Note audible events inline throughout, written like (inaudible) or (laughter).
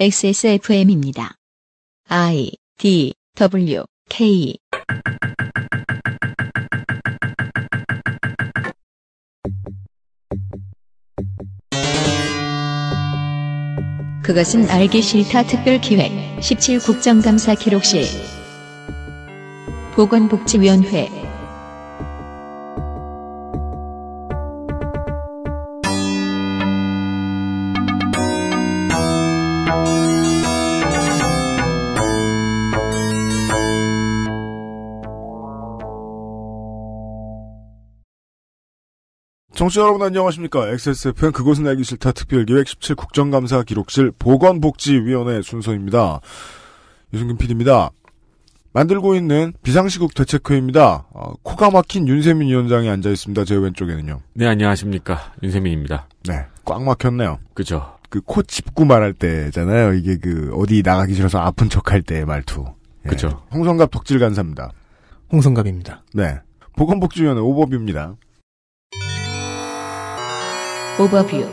XSFM입니다. I D W K 그것은 알기 싫다 특별기획 17 국정감사 기록실 보건복지위원회 정치 여러분 안녕하십니까. XSFM 그것은 알기 싫다 특별기획 17 국정감사 기록실 보건복지위원회 순서입니다. 유승균 PD입니다. 만들고 있는 비상시국 대책회입니다. 어, 코가 막힌 윤세민 위원장이 앉아 있습니다. 제 왼쪽에는요. 네, 안녕하십니까. 윤세민입니다. 네, 꽉 막혔네요. 그죠. 그코 짚고 말할 때잖아요. 이게 그 어디 나가기 싫어서 아픈 척할 때의 말투. 예. 그죠. 홍성갑 덕질 간사입니다. 홍성갑입니다. 네. 보건복지위원회 오법입니다. 오버뷰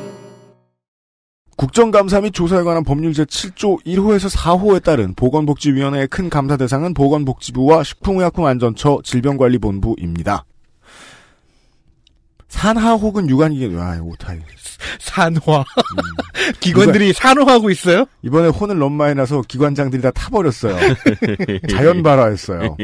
국정감사 및 조사에 관한 법률 제7조 1호에서 4호에 따른 보건복지위원회의 큰 감사 대상은 보건복지부와 식품의약품안전처 질병관리본부입니다. 산하 혹은 유관기관, 와, 아, 이거 타 산화. 음. (laughs) 기관들이 산화하고 있어요? 이번에 혼을 너무 많이 나서 기관장들이 다 타버렸어요. (laughs) 자연 발화했어요.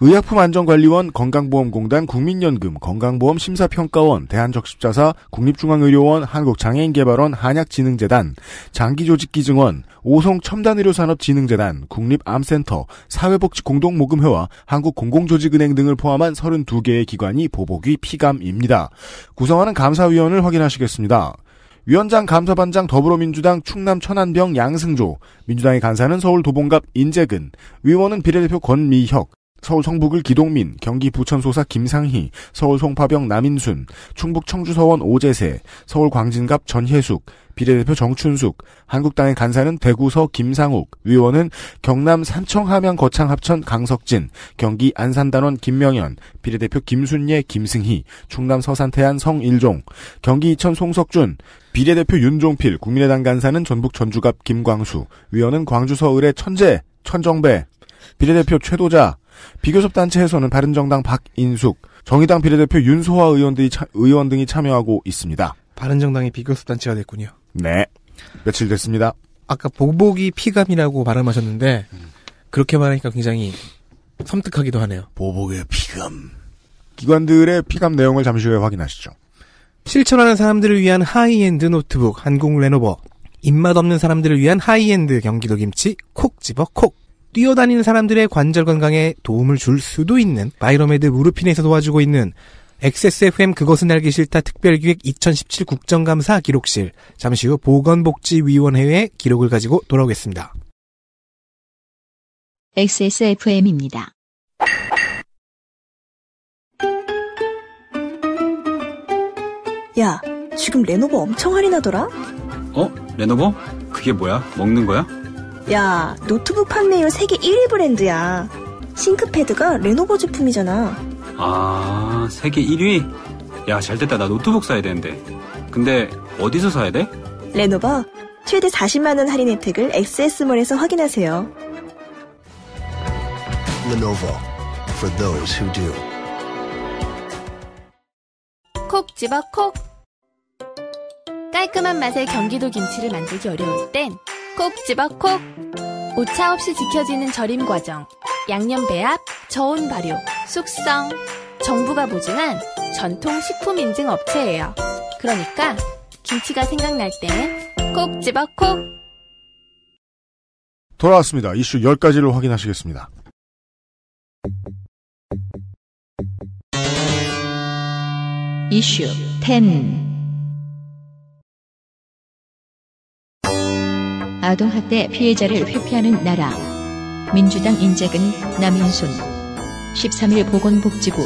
의약품안전관리원, 건강보험공단, 국민연금, 건강보험심사평가원, 대한적십자사, 국립중앙의료원, 한국장애인개발원, 한약진흥재단, 장기조직기증원, 오송첨단의료산업진흥재단, 국립암센터, 사회복지공동모금회와 한국공공조직은행 등을 포함한 32개의 기관이 보복이 피감입니다. 구성하는 감사위원을 확인하시겠습니다. 위원장 감사반장 더불어민주당 충남 천안병 양승조, 민주당의 간사는 서울 도봉갑 인재근, 의원은 비례대표 권미혁, 서울 성북을 기동민, 경기 부천소사 김상희, 서울 송파병 남인순, 충북 청주서원 오재세, 서울 광진갑 전혜숙, 비례대표 정춘숙, 한국당의 간사는 대구서 김상욱, 의원은 경남 산청 함양 거창 합천 강석진, 경기 안산단원 김명현, 비례대표 김순예 김승희, 충남 서산 태안 성일종, 경기 이천 송석준, 비례대표 윤종필, 국민의당 간사는 전북 전주갑 김광수, 의원은 광주서 울의 천재, 천정배, 비례대표 최도자, 비교섭 단체에서는 바른정당 박인숙, 정의당 비례대표 윤소화 의원 등이, 차, 의원 등이 참여하고 있습니다. 바른정당이 비교섭 단체가 됐군요. 네. 며칠 됐습니다. 아까 보복이 피감이라고 발음하셨는데 그렇게 말하니까 굉장히 섬뜩하기도 하네요. 보복의 피감. 기관들의 피감 내용을 잠시 후에 확인하시죠. 실천하는 사람들을 위한 하이엔드 노트북 한국 레노버 입맛 없는 사람들을 위한 하이엔드 경기도 김치 콕 집어 콕 뛰어다니는 사람들의 관절 건강에 도움을 줄 수도 있는 바이로메드 무르핀에서 도와주고 있는 XSFM 그것은 알기 싫다 특별기획 2017 국정감사 기록실 잠시 후 보건복지위원회의 기록을 가지고 돌아오겠습니다. XSFM입니다. 야, 지금 레노버 엄청 할인하더라? 어? 레노버? 그게 뭐야? 먹는 거야? 야, 노트북 판매율 세계 1위 브랜드야. 싱크패드가 레노버 제품이잖아. 아, 세계 1위? 야, 잘 됐다. 나 노트북 사야 되는데. 근데 어디서 사야 돼? 레노버 최대 40만원 할인 혜택을 XS몰에서 확인하세요. Lenovo for those who do. 콕 집어 콕. 깔끔한 맛의 경기도 김치를 만들기 어려울 땐콕 집어 콕. 오차 없이 지켜지는 절임 과정, 양념 배합, 저온 발효, 숙성. 정부가 보증한 전통 식품 인증 업체예요. 그러니까 김치가 생각날 땐콕 집어 콕. 돌아왔습니다. 이슈 10가지를 확인하시겠습니다. 이슈 10 아동학대 피해자를 회피하는 나라. 민주당 인재근 남인순 13일 보건복지부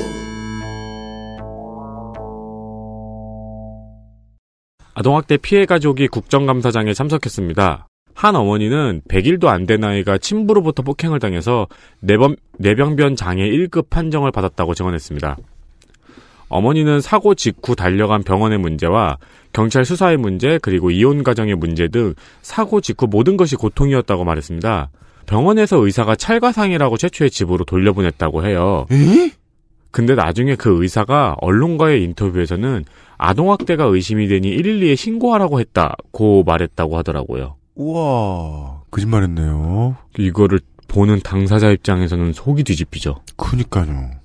아동학대 피해 가족이 국정감사장에 참석했습니다. 한 어머니는 100일도 안 된 아이가 친부로부터 폭행을 당해서 내범, 내병변 장애 1급 판정을 받았다고 증언했습니다. 어머니는 사고 직후 달려간 병원의 문제와 경찰 수사의 문제 그리고 이혼 가정의 문제 등 사고 직후 모든 것이 고통이었다고 말했습니다. 병원에서 의사가 찰과상이라고 최초의 집으로 돌려보냈다고 해요. 에 근데 나중에 그 의사가 언론과의 인터뷰에서는 아동학대가 의심이 되니 112에 신고하라고 했다고 말했다고 하더라고요. 우와, 거짓말했네요. 이거를 보는 당사자 입장에서는 속이 뒤집히죠. 그니까요.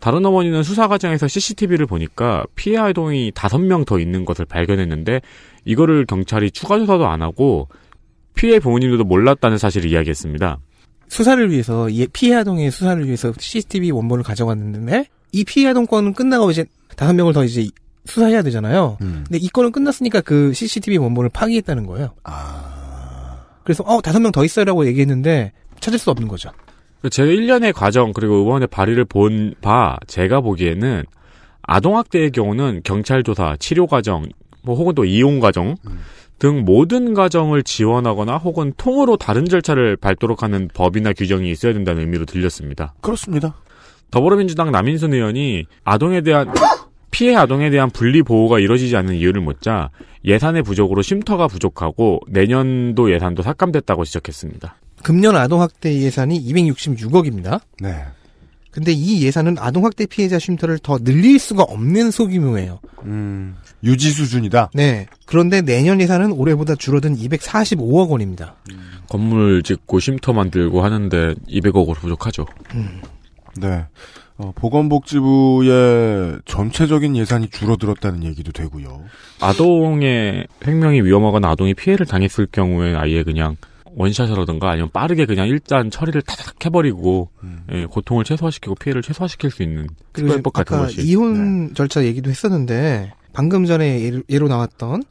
다른 어머니는 수사 과정에서 CCTV를 보니까 피해 아동이 다섯 명 더 있는 것을 발견했는데 이거를 경찰이 추가 조사도 안 하고 피해 부모님들도 몰랐다는 사실을 이야기했습니다. 수사를 위해서 피해 아동의 수사를 위해서 CCTV 원본을 가져갔는데 이 피해 아동 건은 끝나고 이제 다섯 명을 더 이제 수사해야 되잖아요. 음. 근데 이 건은 끝났으니까 그 CCTV 원본을 파기했다는 거예요. 아... 그래서 어 다섯 명 더 있어요라고 얘기했는데 찾을 수 없는 거죠. 제 1년의 과정 그리고 의원의 발의를 본 바 제가 보기에는 아동학대의 경우는 경찰 조사, 치료 과정, 뭐 혹은 또 이용 과정 음. 등 모든 과정을 지원하거나 혹은 통으로 다른 절차를 밟도록 하는 법이나 규정이 있어야 된다는 의미로 들렸습니다. 그렇습니다. 더불어민주당 남인순 의원이 아동에 대한 (laughs) 피해 아동에 대한 분리 보호가 이루어지지 않는 이유를 묻자 예산의 부족으로 쉼터가 부족하고 내년도 예산도 삭감됐다고 지적했습니다. 금년 아동학대 예산이 266억입니다. 네. 근데 이 예산은 아동학대 피해자 쉼터를 더 늘릴 수가 없는 소규모예요. 음, 유지 수준이다? 네. 그런데 내년 예산은 올해보다 줄어든 245억 원입니다. 음. 건물 짓고 쉼터 만들고 하는데 200억으로 부족하죠. 음. 네. 어, 보건복지부의 전체적인 예산이 줄어들었다는 얘기도 되고요. 아동의 생명이 위험하거나 아동이 피해를 당했을 경우에 아예 그냥 원샷이라든가 아니면 빠르게 그냥 일단 처리를 타닥 해버리고 음. 예, 고통을 최소화시키고 피해를 최소화시킬 수 있는 특별법 같은 것이 이혼 네. 절차 얘기도 했었는데 방금 전에 예로, 예로 나왔던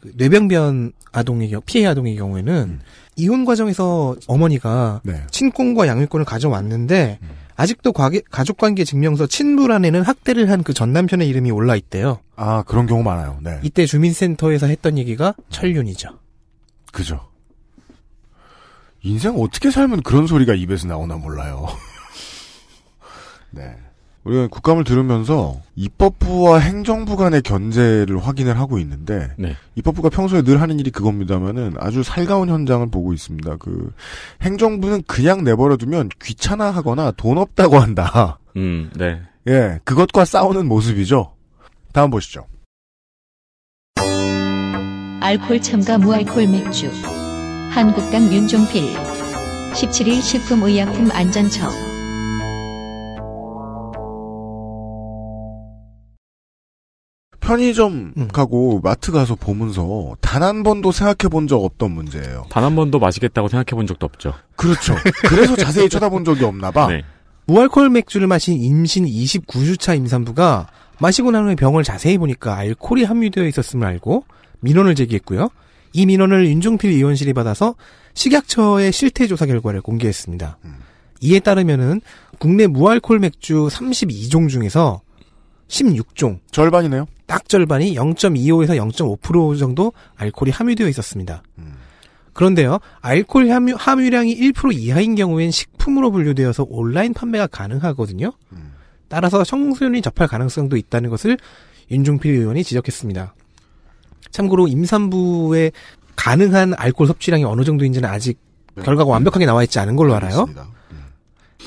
그 뇌병변 아동의 경우, 피해 아동의 경우에는 음. 이혼 과정에서 어머니가 네. 친권과 양육권을 가져왔는데 음. 아직도 가족 관계 증명서 친부란에는 학대를 한 그 전 남편의 이름이 올라 있대요. 아 그런 경우 많아요. 네. 이때 주민센터에서 했던 얘기가 철륜이죠. 음. 그죠. 인생 어떻게 살면 그런 소리가 입에서 나오나 몰라요. (laughs) 네. 우리가 국감을 들으면서 입법부와 행정부 간의 견제를 확인을 하고 있는데 네. 입법부가 평소에 늘 하는 일이 그겁니다만은 아주 살가운 현장을 보고 있습니다. 그 행정부는 그냥 내버려두면 귀찮아하거나 돈 없다고 한다. (laughs) 음, 네. 예, 그것과 싸우는 모습이죠. 다음 보시죠. 알콜 첨가 무알콜 맥주. 한국당 윤종필 17일 식품의약품안전처 편의점 음. 가고 마트 가서 보면서 단 한 번도 생각해 본 적 없던 문제예요. 단 한 번도 마시겠다고 생각해 본 적도 없죠. 그렇죠. 그래서 자세히 쳐다본 적이 없나 봐. 네. 무알콜 맥주를 마신 임신 29주차 임산부가 마시고 난 후에 병을 자세히 보니까 알코올이 함유되어 있었음을 알고 민원을 제기했고요. 이 민원을 윤종필 의원실이 받아서 식약처의 실태 조사 결과를 공개했습니다. 음. 이에 따르면은 국내 무알콜 맥주 32종 중에서 16종 절반이네요. 딱 절반이 0.25에서 0.5% 정도 알코올이 함유되어 있었습니다. 음. 그런데요, 알코올 함유, 함유량이 1% 이하인 경우엔 식품으로 분류되어서 온라인 판매가 가능하거든요. 음. 따라서 청소년이 접할 가능성도 있다는 것을 윤종필 의원이 지적했습니다. 참고로 임산부의 가능한 알코올 섭취량이 어느 정도인지는 아직 네. 결과가 완벽하게 나와 있지 않은 걸로 알아요. 음.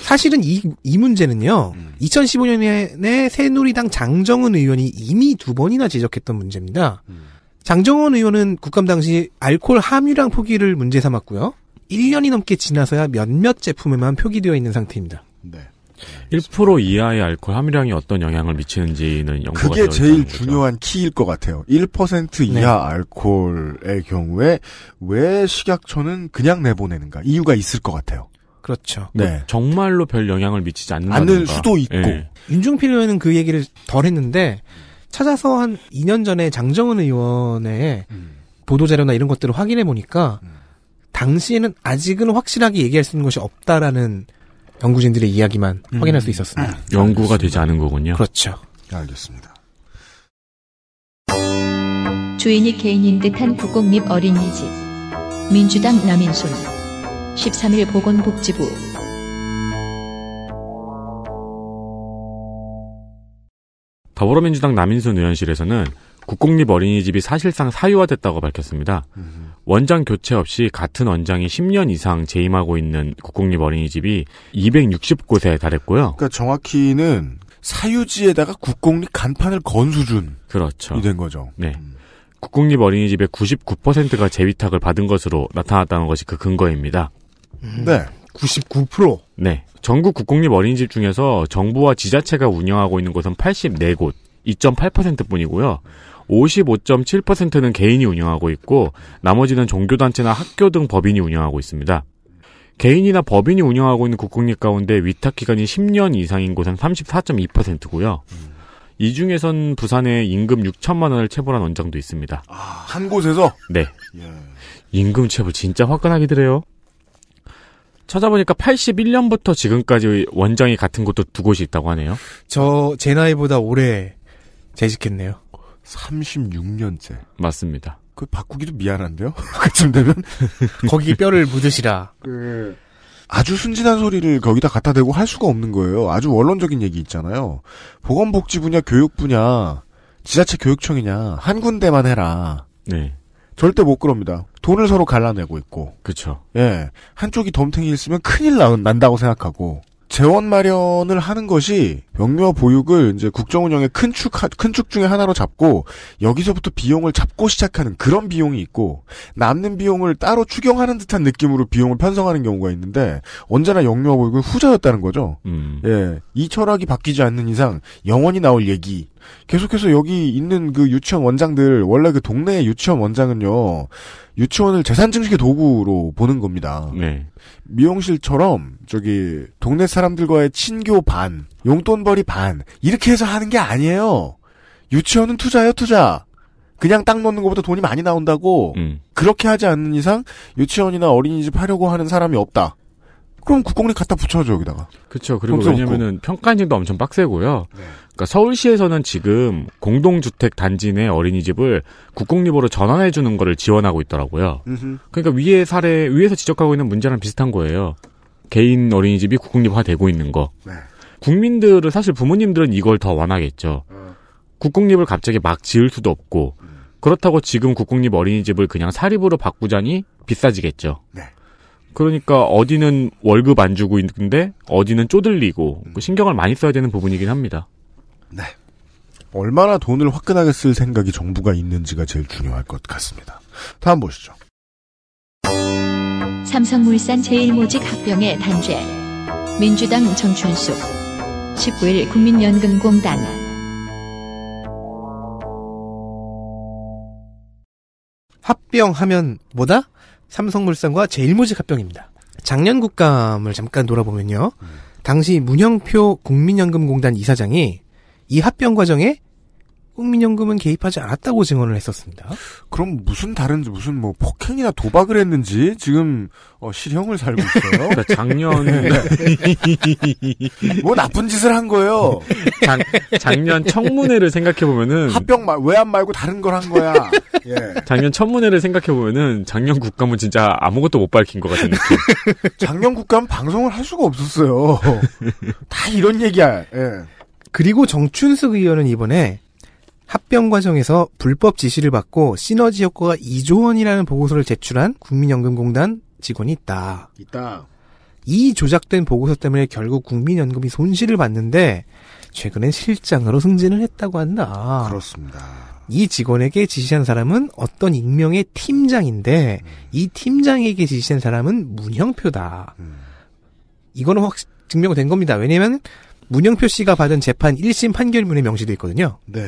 사실은 이, 이 문제는요, 음. 2015년에 새누리당 장정은 의원이 이미 두 번이나 지적했던 문제입니다. 음. 장정원 의원은 국감 당시 알코올 함유량 포기를 문제 삼았고요. 1년이 넘게 지나서야 몇몇 제품에만 표기되어 있는 상태입니다. 네. 1% 이하의 알코올 함유량이 어떤 영향을 미치는지는 연구가 그게 제일 중요한 키일 것 같아요. 1% 이하 알코올의 경우에 왜 식약처는 그냥 내보내는가 이유가 있을 것 같아요. 그렇죠. 그 네. 정말로 별 영향을 미치지 않는다 않는 수도 있고. 네. 예. 윤중필 의원은 그 얘기를 덜 했는데 찾아서 한 2년 전에 장정은 의원의 음. 보도자료나 이런 것들을 확인해 보니까 음. 당시에는 아직은 확실하게 얘기할 수 있는 것이 없다라는 연구진들의 이야기만 음. 확인할 수 있었습니다. 음. 연구가 되지 않은 거군요. 그렇죠. 알겠습니다. 주인이 개인인 듯한 국공립 어린이집 민주당 남인순 13일 보건복지부 더불어민주당 남인순 의원실에서는 국공립 어린이집이 사실상 사유화됐다고 밝혔습니다. 음. 원장 교체 없이 같은 원장이 10년 이상 재임하고 있는 국공립 어린이집이 260곳에 달했고요. 그러니까 정확히는 사유지에다가 국공립 간판을 건 수준. 그렇죠. 된 거죠. 네. 음. 국공립 어린이집의 99%가 재위탁을 받은 것으로 나타났다는 것이 그 근거입니다. 음. 네. 99%? 네. 전국 국공립 어린이집 중에서 정부와 지자체가 운영하고 있는 곳은 84곳, 2.8% 뿐이고요. 55.7%는 개인이 운영하고 있고 나머지는 종교단체나 학교 등 법인이 운영하고 있습니다. 개인이나 법인이 운영하고 있는 국공립 가운데 위탁기간이 10년 이상인 곳은 34.2%고요. 음. 이 중에선 부산에 임금 6천만 원을 체불한 원장도 있습니다. 아, 한 곳에서? 네. 예. 임금 체불 진짜 화끈하게 들어요. 찾아보니까 81년부터 지금까지 원장이 같은 곳도 두 곳이 있다고 하네요. 저, 제 나이보다 오래 재직했네요. 36년째. 맞습니다. 그 바꾸기도 미안한데요? (laughs) 그쯤 되면? (laughs) 거기 뼈를 묻으시라. 그, 아주 순진한 소리를 거기다 갖다 대고 할 수가 없는 거예요. 아주 원론적인 얘기 있잖아요. 보건복지 분야, 교육 분야, 지자체 교육청이냐, 한 군데만 해라. 네. 절대 못 그럽니다. 돈을 서로 갈라내고 있고. 그쵸. 예. 한쪽이 덤탱이 있으면 큰일 난다고 생각하고. 재원 마련을 하는 것이 영유아 보육을 이제 국정 운영의 큰 축, 큰 축 중에 하나로 잡고 여기서부터 비용을 잡고 시작하는 그런 비용이 있고 남는 비용을 따로 추경하는 듯한 느낌으로 비용을 편성하는 경우가 있는데 언제나 영유아 보육은 후자였다는 거죠. 음. 예. 이 철학이 바뀌지 않는 이상 영원히 나올 얘기 계속해서 여기 있는 그 유치원 원장들 원래 그 동네의 유치원 원장은요 유치원을 재산 증식의 도구로 보는 겁니다. 네. 미용실처럼 저기 동네 사람들과의 친교 반, 용돈벌이 반 이렇게 해서 하는 게 아니에요. 유치원은 투자예요, 투자. 그냥 땅 넣는 것보다 돈이 많이 나온다고 음. 그렇게 하지 않는 이상 유치원이나 어린이집 하려고 하는 사람이 없다. 그럼 국공립 갖다 붙여줘 여기다가. 그렇죠. 그리고 왜냐면은 평가 인증도 엄청 빡세고요. 네. 그러니까 서울시에서는 지금 공동주택 단지 내 어린이집을 국공립으로 전환해 주는 거를 지원하고 있더라고요. 음흠. 그러니까 위의 사례 위에서 지적하고 있는 문제랑 비슷한 거예요. 개인 어린이집이 국공립화되고 있는 거. 네. 국민들은 사실 부모님들은 이걸 더 원하겠죠. 어. 국공립을 갑자기 막 지을 수도 없고 음. 그렇다고 지금 국공립 어린이집을 그냥 사립으로 바꾸자니 비싸지겠죠. 네. 그러니까 어디는 월급 안 주고 있는데 어디는 쪼들리고 그 신경을 많이 써야 되는 부분이긴 합니다. 네. 얼마나 돈을 화끈하게 쓸 생각이 정부가 있는지가 제일 중요할 것 같습니다. 다음 보시죠. 삼성물산 제일모직 합병의 단죄. 민주당 정춘숙. 19일 국민연금공단. 합병하면 뭐다? 삼성물산과 제일모직 합병입니다. 작년 국감을 잠깐 돌아보면요. 음. 당시 문형표 국민연금공단 이사장이 이 합병 과정에 국민연금은 개입하지 않았다고 증언을 했었습니다. 그럼 무슨 다른 무슨 뭐 폭행이나 도박을 했는지 지금 어, 실형을 살고 있어요. (laughs) 그러니까 작년 뭐 나쁜 짓을 한 거예요. 작, 작년 청문회를 생각해 보면은 합병 말 외환 말고 다른 걸 한 거야. (laughs) 예. 작년 청문회를 생각해 보면은 작년 국감은 진짜 아무것도 못 밝힌 것 같은 느낌. (laughs) 작년 국감 방송을 할 수가 없었어요. 다 이런 얘기야. 예. 그리고 정춘숙 의원은 이번에 합병 과정에서 불법 지시를 받고 시너지 효과가 2조 원이라는 보고서를 제출한 국민연금공단 직원이 있다. 있다. 이 조작된 보고서 때문에 결국 국민연금이 손실을 봤는데 최근엔 실장으로 승진을 했다고 한다. 그렇습니다. 이 직원에게 지시한 사람은 어떤 익명의 팀장인데 음. 이 팀장에게 지시한 사람은 문형표다. 음. 이거는 확 증명된 겁니다. 왜냐면 하 문영표 씨가 받은 재판 1심 판결문에 명시되어 있거든요. 네.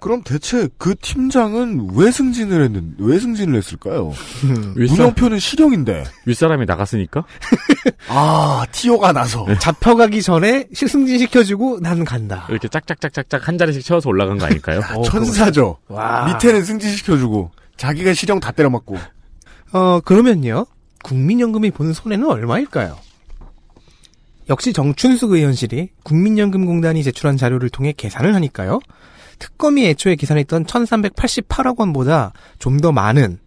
그럼 대체 그 팀장은 왜 승진을 했는 왜 승진을 했을까요? (laughs) 문영표는 실형인데 윗사람이 나갔으니까 (laughs) 아 티오가 나서 네. 잡혀가기 전에 실승진 시켜주고 나는 간다 이렇게 짝짝짝짝짝 한 자리씩 채워서 올라간 거 아닐까요? 아, 어, 천사죠. 밑에는 승진 시켜주고 자기가 실형 다 때려맞고 어 그러면요 국민연금이 보는 손해는 얼마일까요? 역시 정춘숙 의원실이 국민연금공단이 제출한 자료를 통해 계산을 하니까요. 특검이 애초에 계산했던 1388억 원보다 좀 더 많은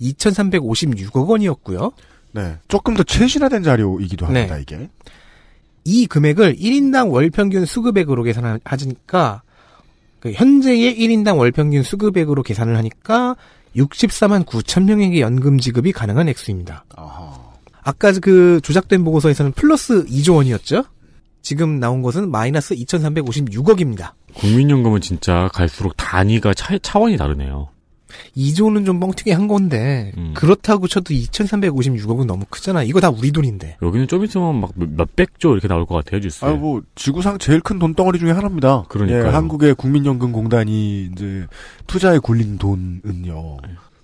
2356억 원이었고요. 네. 조금 더 최신화된 자료이기도 네. 합니다, 네. 이게. 이 금액을 1인당 월평균 수급액으로 계산하니까 그 현재의 1인당 월평균 수급액으로 계산을 하니까 64만 9천 명에게 연금 지급이 가능한 액수입니다. 아하. 아까 그 조작된 보고서에서는 플러스 2조 원이었죠? 지금 나온 것은 마이너스 2,356억입니다. 국민연금은 진짜 갈수록 단위가 차, 차원이 다르네요. 2조는 좀 뻥튀기 한 건데 음. 그렇다고 쳐도 2,356억은 너무 크잖아. 이거 다 우리 돈인데. 여기는 좀 있으면 막 몇백 조 이렇게 나올 것 같아요, 뉴스. 아, 뭐 지구상 제일 큰 돈덩어리 중에 하나입니다. 그러니까 예, 한국의 국민연금공단이 이제 투자에 굴린 돈은요.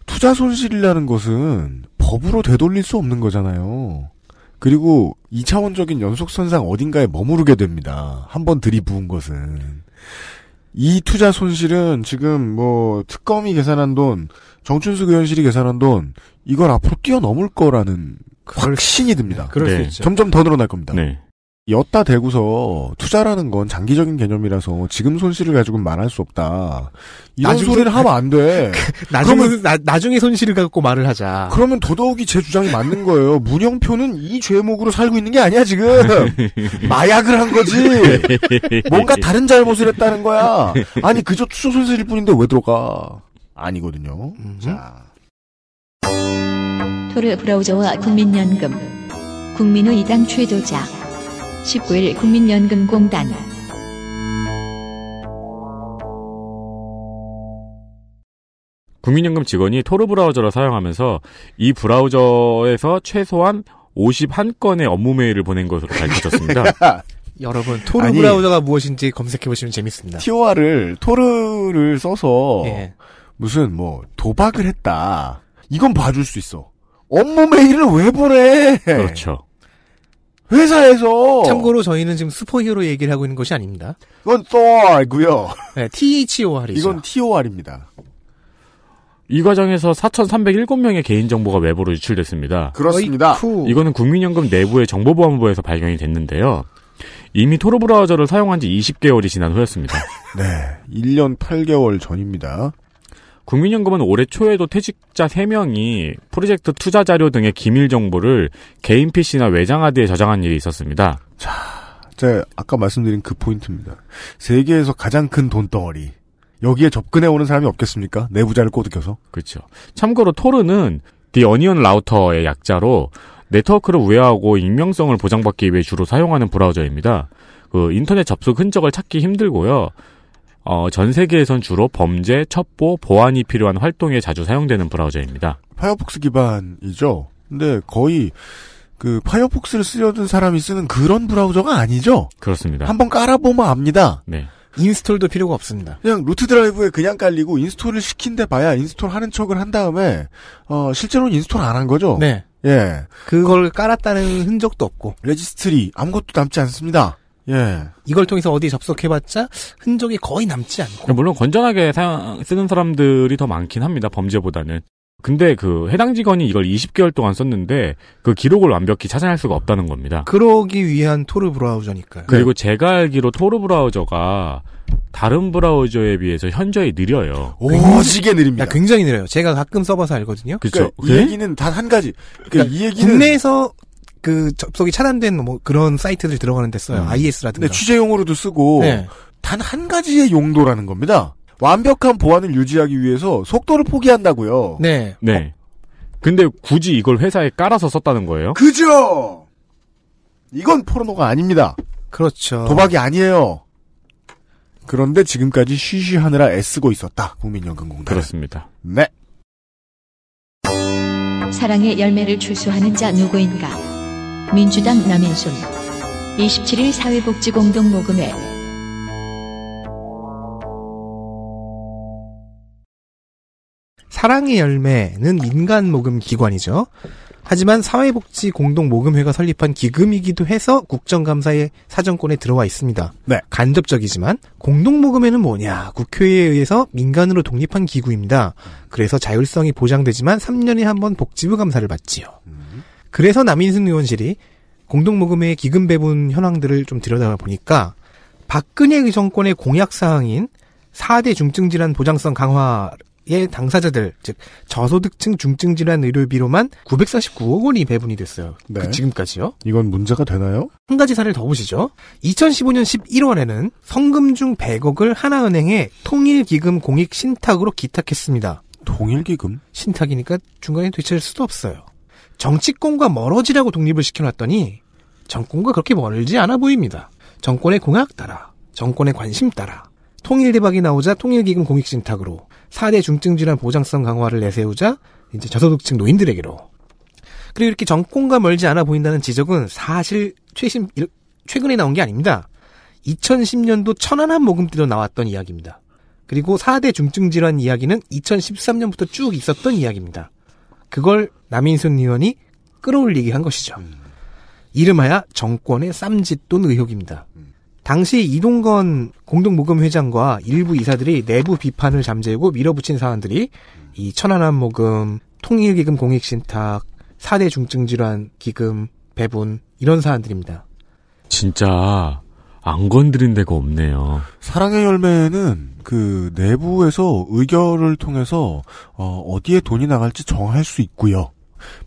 투자 손실이라는 것은 법으로 되돌릴 수 없는 거잖아요. 그리고 이차원적인 연속선상 어딘가에 머무르게 됩니다. 한번 들이부은 것은. 이 투자 손실은 지금 뭐 특검이 계산한 돈, 정춘숙 의원실이 계산한 돈, 이걸 앞으로 뛰어넘을 거라는 확신이 듭니다. 네, 네. 점점 더 늘어날 겁니다. 네. 엿다 대고서 투자라는 건 장기적인 개념이라서 지금 손실을 가지고는 말할 수 없다. 이런 소리를 하면 안 돼. (laughs) 그, 나중에, 나, 나중에 손실을 갖고 말을 하자. 그러면 더더욱이 제 주장이 맞는 거예요. 문영표는 이 죄목으로 살고 있는 게 아니야, 지금. (laughs) 마약을 한 거지. 뭔가 다른 잘못을 했다는 거야. 아니, 그저 투자 손실일 뿐인데 왜 들어가? 아니거든요. 음. 자. 토르 브라우저와 국민연금. 국민의당 이 최도자. 19일 국민연금공단 국민연금 직원이 토르 브라우저를 사용하면서 이 브라우저에서 최소한 51건의 업무 메일을 보낸 것으로 밝혀졌습니다. (laughs) 여러분 토르 아니, 브라우저가 무엇인지 검색해 보시면 재밌습니다. 티오아를 토르를 써서 예. 무슨 뭐 도박을 했다. 이건 봐줄 수 있어. 업무 메일을 왜 보내? 그렇죠. 회사에서. 참고로 저희는 지금 스포히어로 얘기를 하고 있는 것이 아닙니다. 이건 THOR고요. 네, THOR이죠. 이건 TOR입니다. 이 과정에서 4,307명의 개인정보가 외부로 유출됐습니다. 그렇습니다. 어이쿠. 이거는 국민연금 내부의 정보보안부에서 발견이 됐는데요. 이미 토로 브라우저를 사용한 지 20개월이 지난 후였습니다. (laughs) 네. 1년 8개월 전입니다. 국민연금은 올해 초에도 퇴직자 3명이 프로젝트 투자 자료 등의 기밀 정보를 개인 PC나 외장하드에 저장한 일이 있었습니다. 자, 제 아까 말씀드린 그 포인트입니다. 세계에서 가장 큰 돈덩어리. 여기에 접근해 오는 사람이 없겠습니까? 내부자를 꼬드겨서. 그렇죠. 참고로 토르는 디 어니언 라우터의 약자로 네트워크를 우회하고 익명성을 보장받기 위해 주로 사용하는 브라우저입니다. 그 인터넷 접속 흔적을 찾기 힘들고요. 어, 전 세계에선 주로 범죄, 첩보, 보안이 필요한 활동에 자주 사용되는 브라우저입니다. 파이어폭스 기반이죠. 근데 거의 그 파이어폭스를 쓰려던 사람이 쓰는 그런 브라우저가 아니죠. 그렇습니다. 한번 깔아보면 압니다. 네. 인스톨도 필요가 없습니다. 그냥 루트 드라이브에 그냥 깔리고 인스톨을 시킨 데 봐야 인스톨 하는 척을 한 다음에 어 실제로는 인스톨 안 한 거죠. 네. 예. 그걸 깔았다는 흔적도 없고 레지스트리 아무것도 남지 않습니다. 예. 이걸 통해서 어디 접속해봤자 흔적이 거의 남지 않고. 그러니까 물론 건전하게 사용, 쓰는 사람들이 더 많긴 합니다. 범죄보다는. 근데 그 해당 직원이 이걸 20개월 동안 썼는데 그 기록을 완벽히 찾아낼 수가 없다는 겁니다. 그러기 위한 토르 브라우저니까요. 그리고 제가 알기로 토르 브라우저가 다른 브라우저에 비해서 현저히 느려요. 오지게 느립니다. 야, 굉장히 느려요. 제가 가끔 써봐서 알거든요. 그렇죠. 그러니까 이 예? 얘기는 단 한 가지. 그러니까 그러니까 이 얘기는 국내에서 그 접속이 차단된 뭐 그런 사이트들 들어가는데 써요. 음. IS라든가. 네, 취재용으로도 쓰고 네. 단한 가지의 용도라는 겁니다. 완벽한 보안을 유지하기 위해서 속도를 포기한다고요. 네. 네. 근데 굳이 이걸 회사에 깔아서 썼다는 거예요? 그죠. 이건 포르노가 아닙니다. 그렇죠. 도박이 아니에요. 그런데 지금까지 쉬쉬하느라 애쓰고 있었다. 국민연금공단. 그렇습니다. 네. 사랑의 열매를 출수하는 자 누구인가? 민주당 남인순 27일 사회복지공동모금회 사랑의 열매는 민간 모금 기관이죠. 하지만 사회복지 공동 모금회가 설립한 기금이기도 해서 국정감사의 사정권에 들어와 있습니다. 네. 간접적이지만 공동 모금회는 뭐냐? 국회에 의해서 민간으로 독립한 기구입니다. 그래서 자율성이 보장되지만 3년에 한 번 복지부 감사를 받지요. 음. 그래서 남인순 의원실이 공동모금의 기금 배분 현황들을 좀 들여다보니까 박근혜 그 정권의 공약사항인 4대 중증질환 보장성 강화의 당사자들, 즉, 저소득층 중증질환 의료비로만 949억 원이 배분이 됐어요. 그 네. 그 지금까지요. 이건 문제가 되나요? 한 가지 사례를 더 보시죠. 2015년 11월에는 성금 중 100억을 하나은행에 통일기금 공익 신탁으로 기탁했습니다. 통일기금? 신탁이니까 중간에 되칠 수도 없어요. 정치권과 멀어지라고 독립을 시켜놨더니 정권과 그렇게 멀지 않아 보입니다. 정권의 공약 따라, 정권의 관심 따라, 통일대박이 나오자 통일기금 공익신탁으로, 4대 중증질환 보장성 강화를 내세우자 이제 저소득층 노인들에게로. 그리고 이렇게 정권과 멀지 않아 보인다는 지적은 사실 최신, 최근에 나온 게 아닙니다. 2010년도 천안함 모금 때도 나왔던 이야기입니다. 그리고 4대 중증질환 이야기는 2013년부터 쭉 있었던 이야기입니다. 그걸 남인순 의원이 끌어올리게 한 것이죠. 음. 이름하여 정권의 쌈짓돈 의혹입니다. 음. 당시 이동건 공동모금 회장과 일부 이사들이 내부 비판을 잠재우고 밀어붙인 사안들이 이 천안함 모금, 통일기금 공익신탁, 4대 중증질환 기금 배분 이런 사안들입니다. 진짜 안 건드린 데가 없네요. 사랑의 열매는 그 내부에서 의결을 통해서 어, 어디에 돈이 나갈지 정할 수 있고요.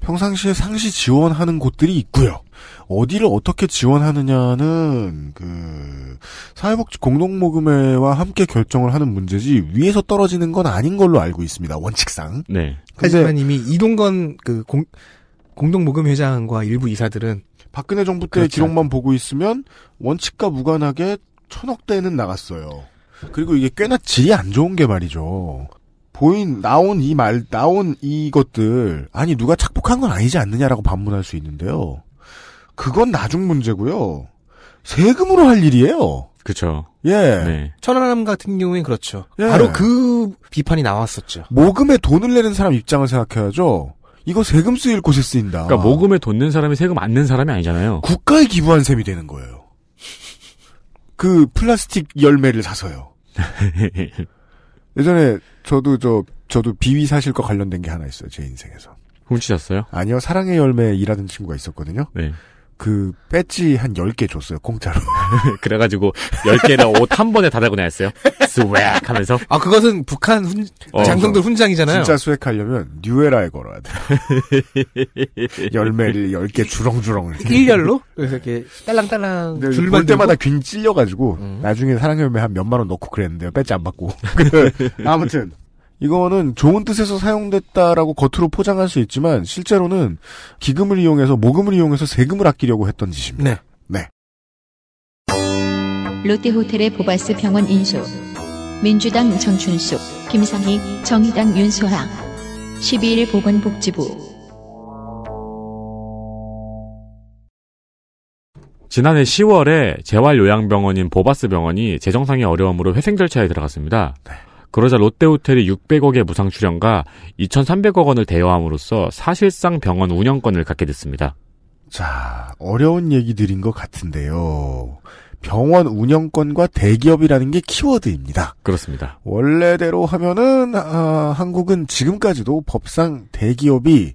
평상시에 상시 지원하는 곳들이 있고요. 어디를 어떻게 지원하느냐는 그 사회복지 공동모금회와 함께 결정을 하는 문제지 위에서 떨어지는 건 아닌 걸로 알고 있습니다. 원칙상. 네. 하지만 이미 이동건 그 공, 공동모금회장과 일부 이사들은 박근혜 정부 때 그렇죠. 기록만 보고 있으면 원칙과 무관하게 천억대는 나갔어요. 그리고 이게 꽤나 질이 안 좋은 게 말이죠. 보인 나온 이말 나온 이것들 아니 누가 착복한 건 아니지 않느냐라고 반문할 수 있는데요. 그건 나중 문제고요. 세금으로 할 일이에요. 그렇죠. 예. 네. 천안함 같은 경우엔 그렇죠. 예. 바로 그 비판이 나왔었죠. 모금에 돈을 내는 사람 입장을 생각해야죠. 이거 세금 쓰일 곳에 쓰인다. 그러니까 아. 모금을 돋는 사람이 세금 안낸 사람이 아니잖아요. 국가에 기부한 셈이 되는 거예요. 그 플라스틱 열매를 사서요. (laughs) 예전에 저도 저 저도 비위 사실과 관련된 게 하나 있어요. 제 인생에서. 훔치셨어요? 아니요. 사랑의 열매 일하는 친구가 있었거든요. 네. 그 배지 한 10개 줬어요, 공짜로. (laughs) (laughs) 그래가지고 10개나 옷한 번에 달 달고 나왔어요. 스웩 하면서. 아, 그것은 북한 훈, 어, 그렇죠. 장성들 훈장이잖아요. 진짜 수액하려면 뉴에라에 걸어야 돼. (laughs) 열매를 10개 주렁주렁. 1열로 그래서 이렇게 딸랑딸랑 네, 줄볼 때마다 균 찔려가지고 음. 나중에 사랑열매 한 몇만 원 넣고 그랬는데요. 배지 안 받고. 아무튼 이거는 좋은 뜻에서 사용됐다라고 겉으로 포장할 수 있지만 실제로는 기금을 이용해서 모금을 이용해서 세금을 아끼려고 했던 짓입니다. 네. 네. 롯데호텔의 보바스 병원 인수. 민주당 정춘숙, 김상희, 정의당 윤수학. 12일 보건복지부. 지난해 10월에 재활요양병원인 보바스 병원이 재정상의 어려움으로 회생 절차에 들어갔습니다. 네. 그러자 롯데호텔이 600억의 무상 출연과 2,300억 원을 대여함으로써 사실상 병원 운영권을 갖게 됐습니다. 자, 어려운 얘기들인 것 같은데요. 병원 운영권과 대기업이라는 게 키워드입니다. 그렇습니다. 원래대로 하면은 아, 한국은 지금까지도 법상 대기업이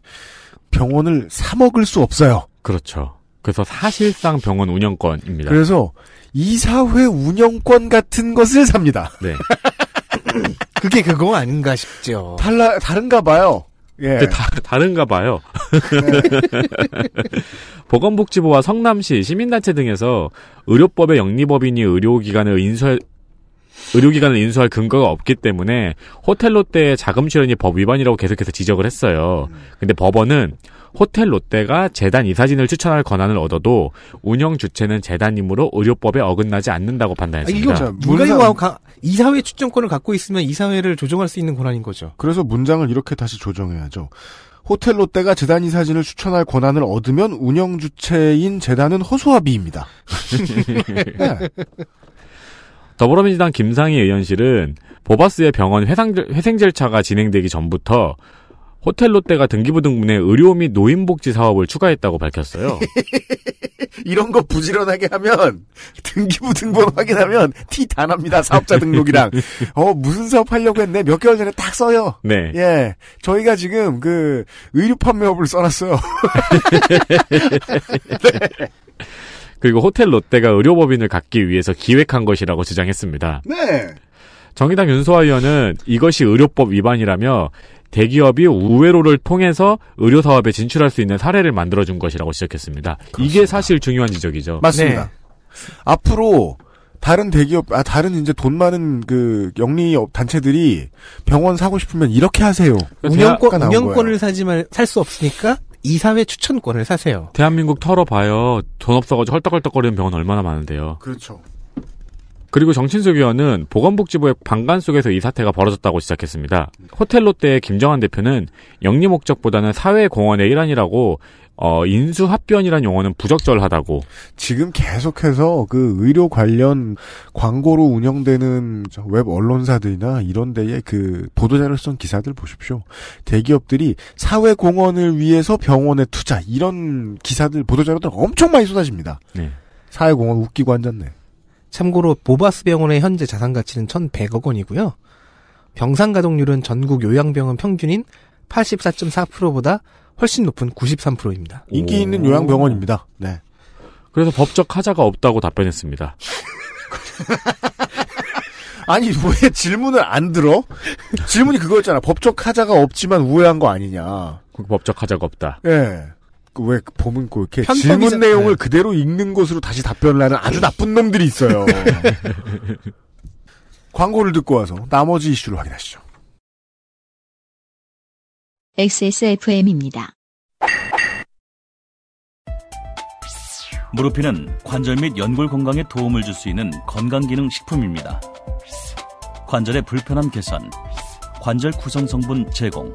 병원을 사 먹을 수 없어요. 그렇죠. 그래서 사실상 병원 운영권입니다. 그래서 이사회 운영권 같은 것을 삽니다. 네. (laughs) (laughs) 그게 그거 아닌가 싶죠. 달라 다른가 봐요. 예. 네, 다, 다른가 봐요. (laughs) 보건복지부와 성남시 시민단체 등에서 의료법의 영리법인이 의료기관을 인수할 의료기관을 인수할 근거가 없기 때문에 호텔 롯데의 자금 출연이 법 위반이라고 계속해서 지적을 했어요. 근데 법원은 호텔 롯데가 재단 이사진을 추천할 권한을 얻어도 운영 주체는 재단이므로 의료법에 어긋나지 않는다고 아, 판단했습니다. 아, 이거 문가이사회 추천권을 갖고 있으면 이사회를 조정할 수 있는 권한인 거죠. 그래서 문장을 이렇게 다시 조정해야죠. 호텔 롯데가 재단 이사진을 추천할 권한을 얻으면 운영 주체인 재단은 허수아비입니다. (laughs) 네. 더불어민주당 김상희 의원실은 보바스의 병원 회생 절차가 진행되기 전부터 호텔 롯데가 등기부등본에 의료 및 노인복지 사업을 추가했다고 밝혔어요. (laughs) 이런 거 부지런하게 하면 등기부등본 확인하면 티 다 납니다. 사업자 등록이랑 (laughs) 어 무슨 사업 하려고 했네 몇 개월 전에 딱 써요. 네. 예, 저희가 지금 그 의류 판매업을 써놨어요. (laughs) 네. 그리고 호텔 롯데가 의료법인을 갖기 위해서 기획한 것이라고 주장했습니다. 네. 정의당 윤소아 의원은 이것이 의료법 위반이라며 대기업이 우회로를 통해서 의료 사업에 진출할 수 있는 사례를 만들어준 것이라고 지적했습니다. 그렇습니다. 이게 사실 중요한 지적이죠. 맞습니다. 네. 앞으로 다른 대기업, 아, 다른 이제 돈 많은 그 영리 단체들이 병원 사고 싶으면 이렇게 하세요. 그러니까 운영권, 운영권을 사지만 살 수 없으니까 이사회 추천권을 사세요. 대한민국 털어봐요. 돈 없어가지고 헐떡헐떡거리는 병원 얼마나 많은데요. 그렇죠. 그리고 정친숙 의원은 보건복지부의 방관 속에서 이 사태가 벌어졌다고 시작했습니다. 호텔 롯데의 김정한 대표는 영리 목적보다는 사회공헌의 일환이라고 어, 인수합변이란 용어는 부적절하다고. 지금 계속해서 그 의료 관련 광고로 운영되는 웹 언론사들이나 이런 데에 그 보도자료 쓴 기사들 보십시오. 대기업들이 사회공헌을 위해서 병원에 투자, 이런 기사들, 보도자료들 엄청 많이 쏟아집니다. 네. 사회공헌 웃기고 앉았네. 참고로 보바스 병원의 현재 자산 가치는 1,100억 원이고요. 병상 가동률은 전국 요양병원 평균인 84.4%보다 훨씬 높은 93%입니다. 인기 있는 요양병원입니다. 네. 그래서 법적 하자가 없다고 답변했습니다. (laughs) 아니 왜 질문을 안 들어? 질문이 그거였잖아. 법적 하자가 없지만 우회한 거 아니냐. 법적 하자가 없다. 예. 왜 보면 그 이렇게 질문 내용을 네. 그대로 읽는 것으로 다시 답변을 하는 아주 나쁜 놈들이 있어요. (laughs) 광고를 듣고 와서 나머지 이슈를 확인하시죠. XSFM입니다. 무릎피는 관절 및 연골 건강에 도움을 줄 수 있는 건강기능 식품입니다. 관절의 불편함 개선, 관절 구성 성분 제공.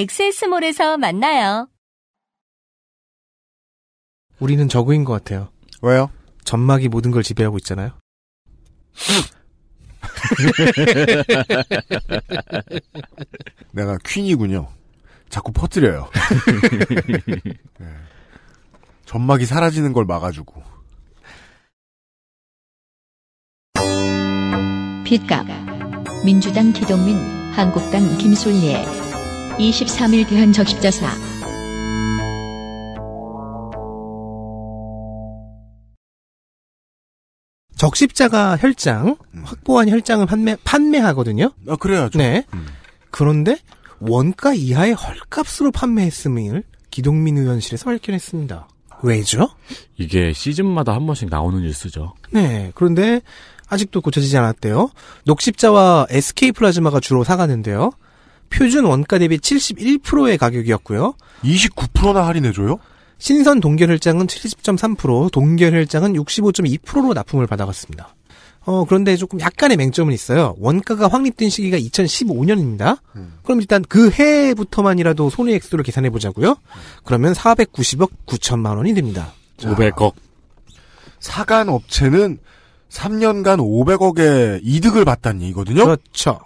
엑세스몰에서 만나요. 우리는 저그인 것 같아요. 왜요? 점막이 모든 걸 지배하고 있잖아요. (laughs) 내가 퀸이군요. 자꾸 퍼뜨려요. (laughs) 네. 점막이 사라지는 걸 막아주고. 빚값 민주당 기동민, 한국당 김솔예. 23일 대한적십자사 적십자가 혈장, 음. 확보한 혈장을 판매, 판매하거든요. 아, 그래야죠. 네. 음. 그런데 원가 이하의 헐값으로 판매했음을 기동민 의원실에서 발견했습니다. 왜죠? 이게 시즌마다 한 번씩 나오는 뉴스죠. 네. 그런데 아직도 고쳐지지 않았대요. 녹십자와 SK 플라즈마가 주로 사가는데요. 표준 원가 대비 71%의 가격이었고요. 29%나 할인해줘요? 신선 동결혈장은 70.3%, 동결혈장은 65.2%로 납품을 받아갔습니다. 어, 그런데 조금 약간의 맹점은 있어요. 원가가 확립된 시기가 2015년입니다. 음. 그럼 일단 그 해부터만이라도 손해액수를 계산해 보자고요. 음. 그러면 490억 9천만 원이 됩니다. 자, 500억. 사간 업체는 3년간 500억의 이득을 봤다는 얘기거든요. 그렇죠.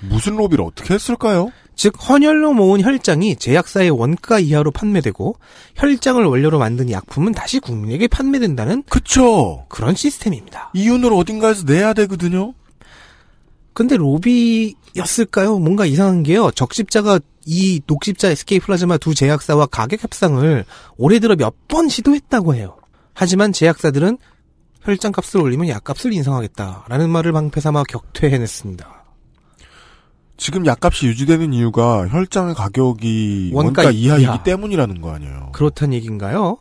무슨 로비를 어떻게 했을까요? 즉 헌혈로 모은 혈장이 제약사의 원가 이하로 판매되고 혈장을 원료로 만든 약품은 다시 국민에게 판매된다는 그쵸 그런 시스템입니다. 이윤을 어딘가에서 내야 되거든요. 근데 로비였을까요? 뭔가 이상한 게요. 적십자가 이 녹십자 SK 플라즈마 두 제약사와 가격 협상을 올해 들어 몇 번 시도했다고 해요. 하지만 제약사들은 혈장값을 올리면 약값을 인상하겠다라는 말을 방패삼아 격퇴해냈습니다. 지금 약값이 유지되는 이유가 혈장의 가격이 원가, 원가 이하이기 이하. 때문이라는 거 아니에요. 그렇단 얘기인가요?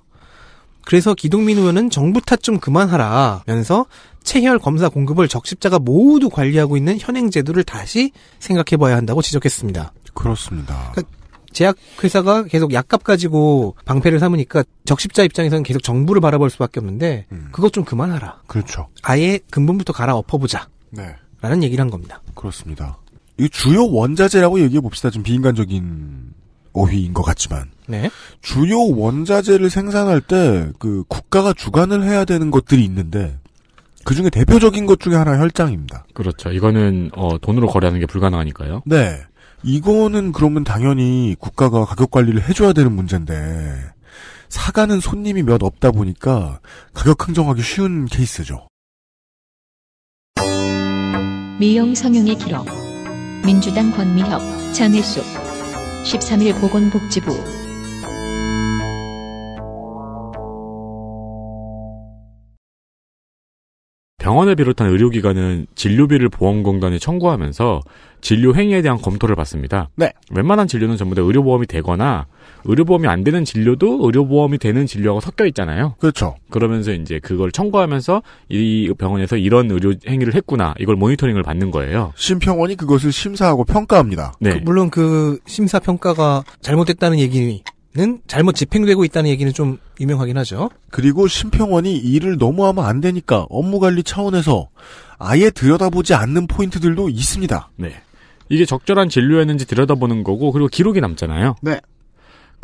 그래서 기동민 의원은 정부 탓 좀 그만하라면서 체혈 검사 공급을 적십자가 모두 관리하고 있는 현행 제도를 다시 생각해봐야 한다고 지적했습니다. 그렇습니다. 그러니까 제약회사가 계속 약값 가지고 방패를 삼으니까 적십자 입장에서는 계속 정부를 바라볼 수밖에 없는데 음. 그것 좀 그만하라. 그렇죠. 아예 근본부터 갈아엎어보자. 네. 라는 얘기를 한 겁니다. 그렇습니다. 이 주요 원자재라고 얘기해 봅시다. 좀 비인간적인 어휘인 것 같지만. 네. 주요 원자재를 생산할 때 그 국가가 주관을 해야 되는 것들이 있는데 그 중에 대표적인 것 중에 하나 혈장입니다. 그렇죠. 이거는 어, 돈으로 거래하는 게 불가능하니까요. 네. 이거는 그러면 당연히 국가가 가격 관리를 해줘야 되는 문제인데 사가는 손님이 몇 없다 보니까 가격 흥정하기 쉬운 케이스죠. 미용 성형의 기록. 민주당 권미협, 장혜숙 13일 보건복지부 병원을 비롯한 의료기관은 진료비를 보험공단에 청구하면서 진료 행위에 대한 검토를 받습니다. 네. 웬만한 진료는 전부 다 의료보험이 되거나 의료보험이 안 되는 진료도 의료보험이 되는 진료하고 섞여 있잖아요. 그렇죠. 그러면서 이제 그걸 청구하면서 이 병원에서 이런 의료 행위를 했구나 이걸 모니터링을 받는 거예요. 심평원이 그것을 심사하고 평가합니다. 네. 그 물론 그 심사 평가가 잘못됐다는 얘기는 잘못 집행되고 있다는 얘기는 좀 유명하긴 하죠. 그리고 심평원이 일을 너무 하면 안 되니까 업무 관리 차원에서 아예 들여다보지 않는 포인트들도 있습니다. 네. 이게 적절한 진료였는지 들여다보는 거고 그리고 기록이 남잖아요. 네.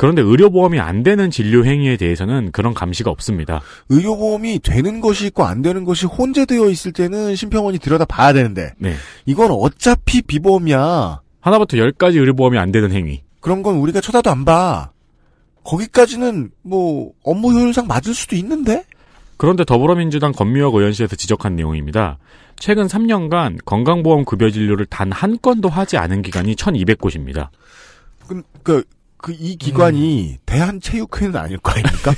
그런데 의료보험이 안 되는 진료 행위에 대해서는 그런 감시가 없습니다. 의료보험이 되는 것이 있고 안 되는 것이 혼재되어 있을 때는 심평원이 들여다 봐야 되는데 네. 이건 어차피 비보험이야. 하나부터 열까지 의료보험이 안 되는 행위. 그런 건 우리가 쳐다도 안 봐. 거기까지는 뭐 업무 효율상 맞을 수도 있는데. 그런데 더불어민주당 권미혁 의원실에서 지적한 내용입니다. 최근 3년간 건강보험 급여 진료를 단 한 건도 하지 않은 기간이 1,200곳입니다. 그, 그 그이 기관이 음. 대한체육회는 아닐 거 아닙니까?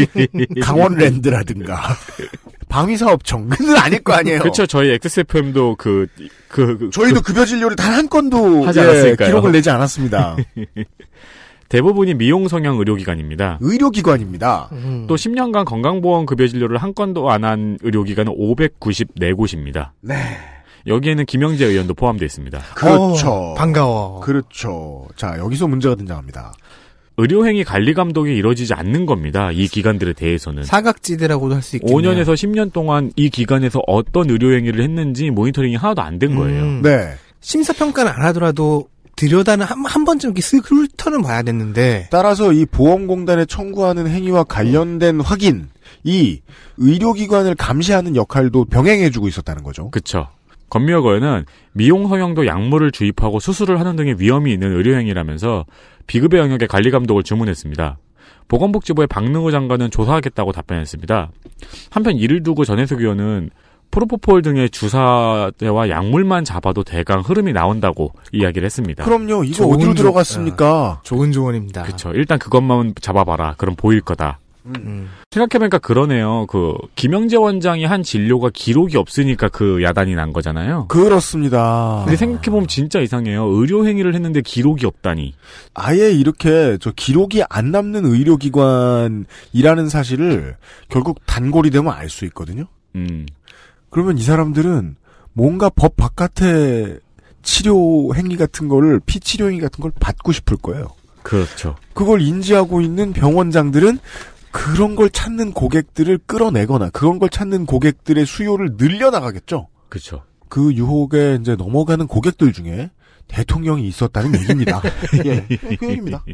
(laughs) 강원랜드라든가 (laughs) 방위사업청은 아닐 거 아니에요. 그렇죠. 저희 XFM도 그, 그, 그 저희도 그 급여 진료를 단 한 건도 하지 않았으니까 예, 기록을 내지 않았습니다. (laughs) 대부분이 미용 성향 의료기관입니다. 의료기관입니다. 음. 또 10년간 건강보험 급여 진료를 한 건도 안 한 의료기관은 594곳입니다. 네. 여기에는 김영재 의원도 포함되어 있습니다. 그렇죠. 어, 반가워. 그렇죠. 자, 여기서 문제가 등장합니다. 의료행위 관리 감독이 이루어지지 않는 겁니다. 이 기관들에 대해서는 사각지대라고도 할 수 있겠네요. 5년에서 10년 동안 이 기관에서 어떤 의료행위를 했는지 모니터링이 하나도 안 된 거예요. 음, 네. 심사평가는 안 하더라도 들여다는 한, 한 번쯤 이렇게 쓱 훑어는 봐야 됐는데 따라서 이 보험공단에 청구하는 행위와 관련된 확인 이 의료기관을 감시하는 역할도 병행해주고 있었다는 거죠. 그렇죠. 건미어거에는 미용 성형도 약물을 주입하고 수술을 하는 등의 위험이 있는 의료행위라면서 비급여 영역의 관리 감독을 주문했습니다. 보건복지부의 박능호 장관은 조사하겠다고 답변했습니다. 한편 이를 두고 전해석 의원은 프로포폴 등의 주사제와 약물만 잡아도 대강 흐름이 나온다고 이야기를 했습니다. 그럼요. 이거 어디로 조... 들어갔습니까? 아, 좋은 조언입니다. 그렇죠. 일단 그것만 잡아봐라. 그럼 보일 거다. 음. 생각해보니까 그러네요. 그 김영재 원장이 한 진료가 기록이 없으니까 그 야단이 난 거잖아요. 그렇습니다. 근데 생각해보면 진짜 이상해요. 의료 행위를 했는데 기록이 없다니. 아예 이렇게 저 기록이 안 남는 의료기관이라는 사실을 결국 단골이 되면 알 수 있거든요. 음. 그러면 이 사람들은 뭔가 법 바깥에 치료 행위 같은 거를 피치료 행위 같은 걸 받고 싶을 거예요. 그렇죠. 그걸 인지하고 있는 병원장들은 그런 걸 찾는 고객들을 끌어내거나 그런 걸 찾는 고객들의 수요를 늘려나가겠죠. 그렇죠. 그 유혹에 이제 넘어가는 고객들 중에 대통령이 있었다는 얘기입니다. (laughs) 예, 그 얘기입니다.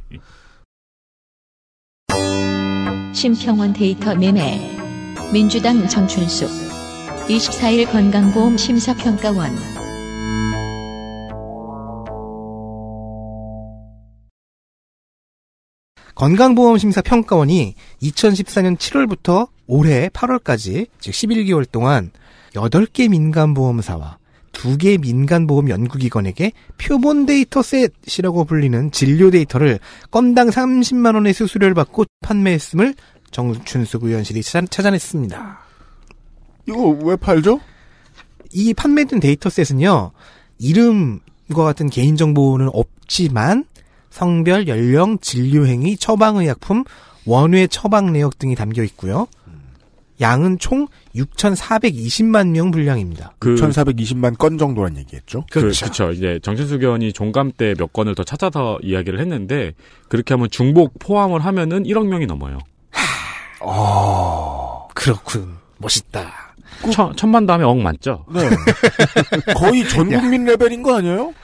심평원 데이터 매매 민주당 정춘숙 24일 건강보험 심사평가원 건강보험심사평가원이 2014년 7월부터 올해 8월까지 즉 11개월 동안 8개 민간보험사와 2개 민간보험 연구기관에게 표본 데이터 셋이라고 불리는 진료 데이터를 건당 30만 원의 수수료를 받고 판매했음을 정춘수 의원실이 찾아냈습니다. 이거 왜 팔죠? 이 판매된 데이터 셋은요. 이름과 같은 개인정보는 없지만 성별, 연령, 진료행위, 처방의약품, 원외 처방 내역 등이 담겨 있고요. 양은 총 6,420만 명 분량입니다. 그 6,420만 건 정도란 얘기였죠. 그렇죠. 그, 그렇죠. 이제 정신수 견이 종감 때 몇 건을 더 찾아서 이야기를 했는데 그렇게 하면 중복 포함을 하면은 1억 명이 넘어요. 하... 어, 그렇군. 멋있다. 그... 천, 천만 다음에 억 맞죠? 네. 거의 전 국민 레벨인 거 아니에요?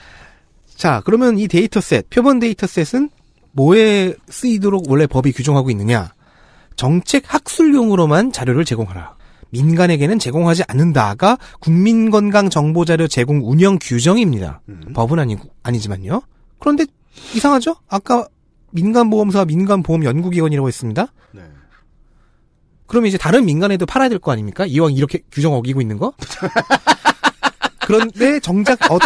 자, 그러면 이 데이터셋, 표본 데이터셋은 뭐에 쓰이도록 원래 법이 규정하고 있느냐? 정책 학술용으로만 자료를 제공하라. 민간에게는 제공하지 않는다가 국민건강정보자료 제공 운영 규정입니다. 음. 법은 아니, 아니지만요. 그런데 이상하죠? 아까 민간보험사 와 민간보험연구기관이라고 했습니다. 네. 그럼 이제 다른 민간에도 팔아야 될 거 아닙니까? 이왕 이렇게 규정 어기고 있는 거? (laughs) 그런데 정작 어,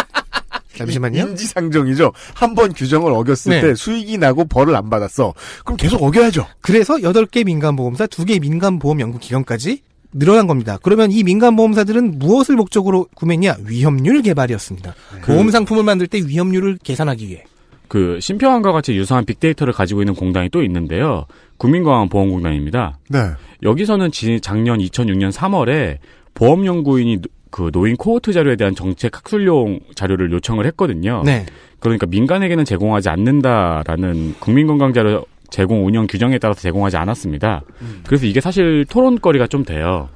잠시만요. 인지상정이죠. 한 번 규정을 어겼을 네. 때 수익이 나고 벌을 안 받았어. 그럼 계속 어겨야죠. 그래서 8개 민간보험사, 2개 민간보험연구기관까지 늘어난 겁니다. 그러면 이 민간보험사들은 무엇을 목적으로 구매했냐? 위험률 개발이었습니다. 그... 보험 상품을 만들 때 위험률을 계산하기 위해. 그심평환과 같이 유사한 빅데이터를 가지고 있는 공단이 또 있는데요. 국민과학보험공단입니다. 네. 여기서는 작년 2006년 3월에 보험연구인이 그 노인 코호트 자료에 대한 정책 학술용 자료를 요청을 했거든요. 네. 그러니까 민간에게는 제공하지 않는다라는 국민건강자료 제공 운영 규정에 따라서 제공하지 않았습니다. 음. 그래서 이게 사실 토론거리가 좀 돼요.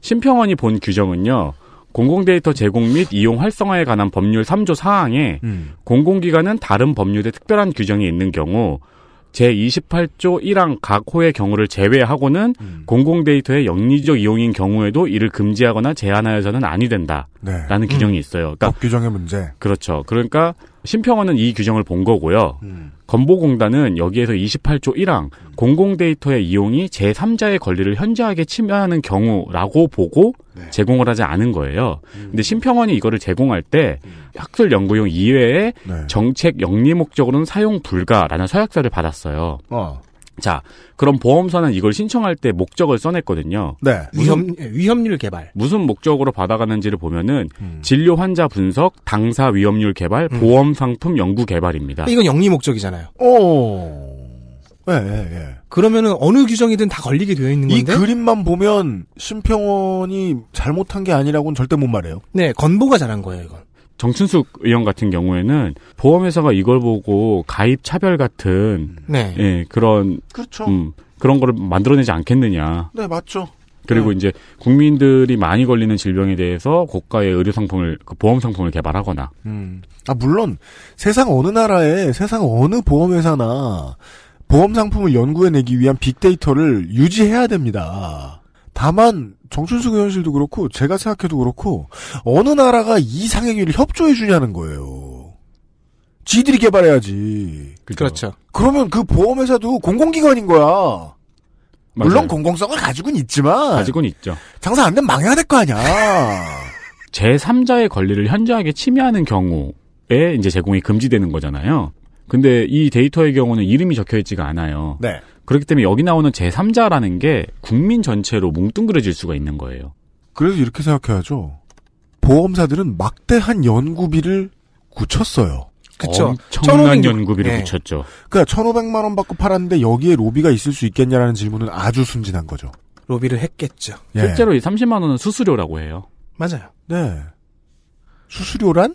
심평원이 본 규정은요. 공공데이터 제공 및 이용 활성화에 관한 법률 3조 4항에 음. 공공기관은 다른 법률에 특별한 규정이 있는 경우 제28조 1항 각호의 경우를 제외하고는 음. 공공 데이터의 영리적 이용인 경우에도 이를 금지하거나 제한하여서는 아니 된다라는 네. 규정이 있어요. 그러니까 법 규정의 문제. 그렇죠. 그러니까 심평원은 이 규정을 본 거고요. 음. 건보공단은 여기에서 28조 1항 공공데이터의 이용이 제3자의 권리를 현저하게 침해하는 경우라고 보고 네. 제공을 하지 않은 거예요. 음. 근데 심평원이 이거를 제공할 때 음. 학술 연구용 이외에 네. 정책 영리 목적으로는 사용 불가라는 서약서를 받았어요. 어. 자, 그럼 보험사는 이걸 신청할 때 목적을 써냈거든요. 네. 위험, 예, 위험률 개발. 무슨 목적으로 받아가는지를 보면은 음. 진료 환자 분석, 당사 위험률 개발, 음. 보험 상품 연구 개발입니다. 이건 영리 목적이잖아요. 오. 예, 예, 예. 그러면은 어느 규정이든 다 걸리게 되어 있는 건데. 이 그림만 보면 심평원이 잘못한 게 아니라고는 절대 못 말해요. 네, 건보가 잘한 거예요, 이건. 정춘숙 의원 같은 경우에는 보험회사가 이걸 보고 가입 차별 같은 네. 예, 그런 그렇죠. 음, 그런 거를 만들어내지 않겠느냐. 네, 맞죠. 그리고 네. 이제 국민들이 많이 걸리는 질병에 대해서 고가의 의료 상품을 그 보험 상품을 개발하거나. 음. 아 물론 세상 어느 나라에 세상 어느 보험 회사나 보험 상품을 연구해내기 위한 빅데이터를 유지해야 됩니다. 다만 정춘숙 의원실도 그렇고 제가 생각해도 그렇고 어느 나라가 이 상행위를 협조해 주냐는 거예요. 지들이 개발해야지. 그렇죠. 그러면 그 보험회사도 공공기관인 거야. 맞아요. 물론 공공성을 가지고는 있지만 가지고는 있죠. 장사 안 되면 망해야 될 거 아니야. (laughs) 제3자의 권리를 현저하게 침해하는 경우에 이제 제공이 금지되는 거잖아요. 근데 이 데이터의 경우는 이름이 적혀 있지가 않아요. 네. 그렇기 때문에 여기 나오는 제3자라는 게 국민 전체로 뭉뚱그려질 수가 있는 거예요. 그래서 이렇게 생각해야죠. 보험사들은 막대한 연구비를 굳혔어요. 그쵸. 엄청난 연구비를 네. 예. 붙였죠. 그러니까 1,500만 원 받고 팔았는데 여기에 로비가 있을 수 있겠냐라는 질문은 아주 순진한 거죠. 로비를 했겠죠. 예. 실제로 이 30만 원은 수수료라고 해요. 맞아요. 네. 수수료란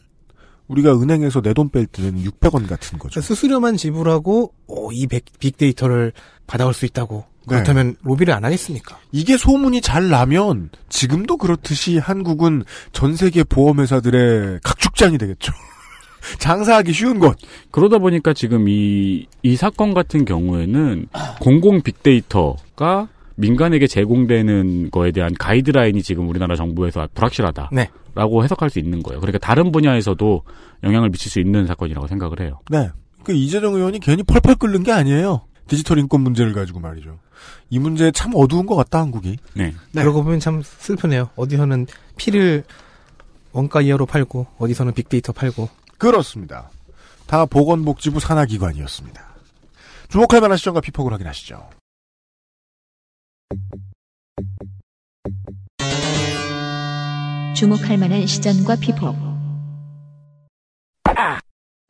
우리가 은행에서 내 돈 뺄 때는 600원 같은 거죠. 그러니까 수수료만 지불하고 오, 어, 이 빅데이터를 받아올 수 있다고. 네. 그렇다면 로비를 안 하겠습니까? 이게 소문이 잘 나면 지금도 그렇듯이 한국은 전 세계 보험회사들의 각축장이 되겠죠. (laughs) 장사하기 쉬운 것. 그러다 보니까 지금 이, 이 사건 같은 경우에는 공공 빅데이터가 민간에게 제공되는 거에 대한 가이드라인이 지금 우리나라 정부에서 불확실하다라고 네. 해석할 수 있는 거예요. 그러니까 다른 분야에서도 영향을 미칠 수 있는 사건이라고 생각을 해요. 네. 그 이재정 의원이 괜히 펄펄 끓는 게 아니에요. 디지털 인권 문제를 가지고 말이죠. 이 문제 참 어두운 것 같다 한국이. 네. 네. 그러고 보면 참 슬프네요. 어디서는 피를 원가 이하로 팔고 어디서는 빅데이터 팔고. 그렇습니다. 다 보건복지부 산하기관이었습니다. 주목할 만한 시점과 비폭을 확인하시죠. 주목할 만한 시전과 피폭.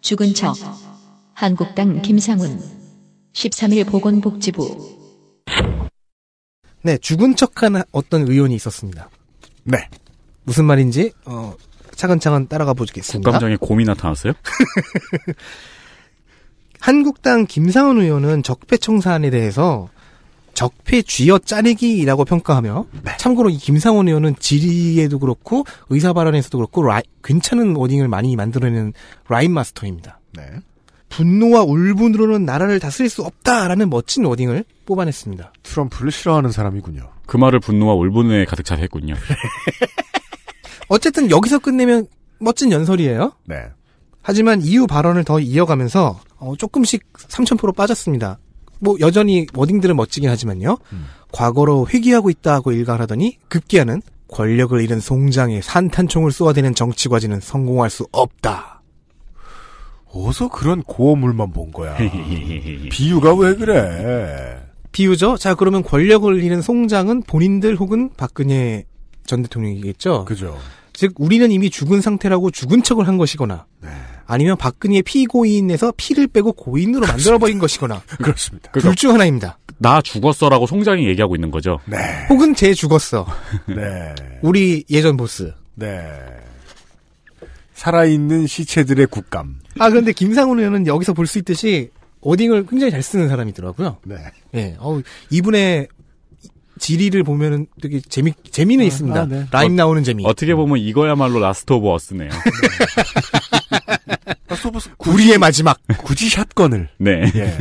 죽은 척. 한국당 김상훈. 13일 보건복지부. 네, 죽은 척한 어떤 의원이 있었습니다. 네. 무슨 말인지 어, 차근차근 따라가 보겠습니다. 국감장에 곰이 나타났어요? (laughs) 한국당 김상훈 의원은 적폐청산에 대해서 적폐 쥐어 짜내기라고 평가하며 네. 참고로 이김상훈 의원은 질의에도 그렇고 의사 발언에서도 그렇고 라이, 괜찮은 워딩을 많이 만들어내는 라인 마스터입니다. 네. 분노와 울분으로는 나라를 다스릴 수 없다라는 멋진 워딩을 뽑아냈습니다. 트럼프를 싫어하는 사람이군요. 그 말을 분노와 울분에 가득 차서 했군요. (laughs) 어쨌든 여기서 끝내면 멋진 연설이에요. 네. 하지만 이후 발언을 더 이어가면서 어, 조금씩 3,000% 빠졌습니다. 뭐 여전히 워딩들은 멋지긴 하지만요. 음. 과거로 회귀하고 있다고 일관하더니 급기야는 권력을 잃은 송장에 산탄총을 쏘아대는 정치과제는 성공할 수 없다. 어서 그런 고어물만 본 거야. (laughs) 비유가 왜 그래? 비유죠. 자 그러면 권력을 잃은 송장은 본인들 혹은 박근혜 전 대통령이겠죠. 그죠. 즉 우리는 이미 죽은 상태라고 죽은 척을 한 것이거나 네. 아니면 박근혜 피고인에서 피를 빼고 고인으로 만들어버린 것이거나. (laughs) 그렇습니다. 둘중 그러니까 하나입니다. 나 죽었어라고 송장이 얘기하고 있는 거죠. 네. 혹은 쟤 죽었어. (laughs) 네. 우리 예전 보스. 네. 살아있는 시체들의 국감. 아, 그런데 김상훈 의원은 여기서 볼 수 있듯이 어딩을 굉장히 잘 쓰는 사람이더라고요. 네. 네. 어우, 이분의 지리를 보면은 되게 재미 재미는 아, 있습니다. 아, 네. 라임 나오는 어, 재미. 어떻게 보면 이거야말로 라스트 오브 어스네요. (laughs) 우리의 마지막. (laughs) 굳이 샷건을. 네. 예.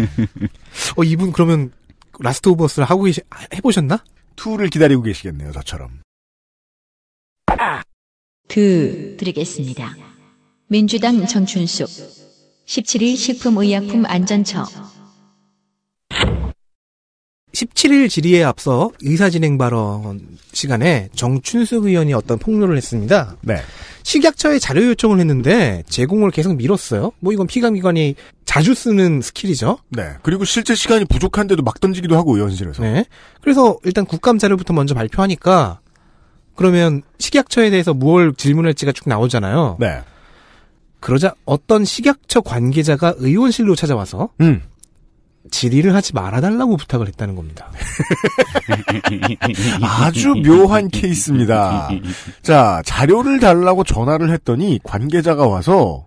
(laughs) 어, 이분 그러면 라스트 오브 어스를 하고 계시, 아, 해보셨나? 투를 기다리고 계시겠네요, 저처럼. 아! 드 드리겠습니다. 민주당 정춘숙 17일 식품의약품 안전처 17일 질의에 앞서 의사진행 발언 시간에 정춘숙 의원이 어떤 폭로를 했습니다. 네. 식약처에 자료 요청을 했는데 제공을 계속 미뤘어요. 뭐 이건 피감기관이 자주 쓰는 스킬이죠. 네. 그리고 실제 시간이 부족한데도 막 던지기도 하고 의원실에서. 네. 그래서 일단 국감 자료부터 먼저 발표하니까 그러면 식약처에 대해서 무얼 질문할지가 쭉 나오잖아요. 네. 그러자 어떤 식약처 관계자가 의원실로 찾아와서 음. 질의를 하지 말아달라고 부탁을 했다는 겁니다. (laughs) 아주 묘한 케이스입니다. 자, 자료를 달라고 전화를 했더니 관계자가 와서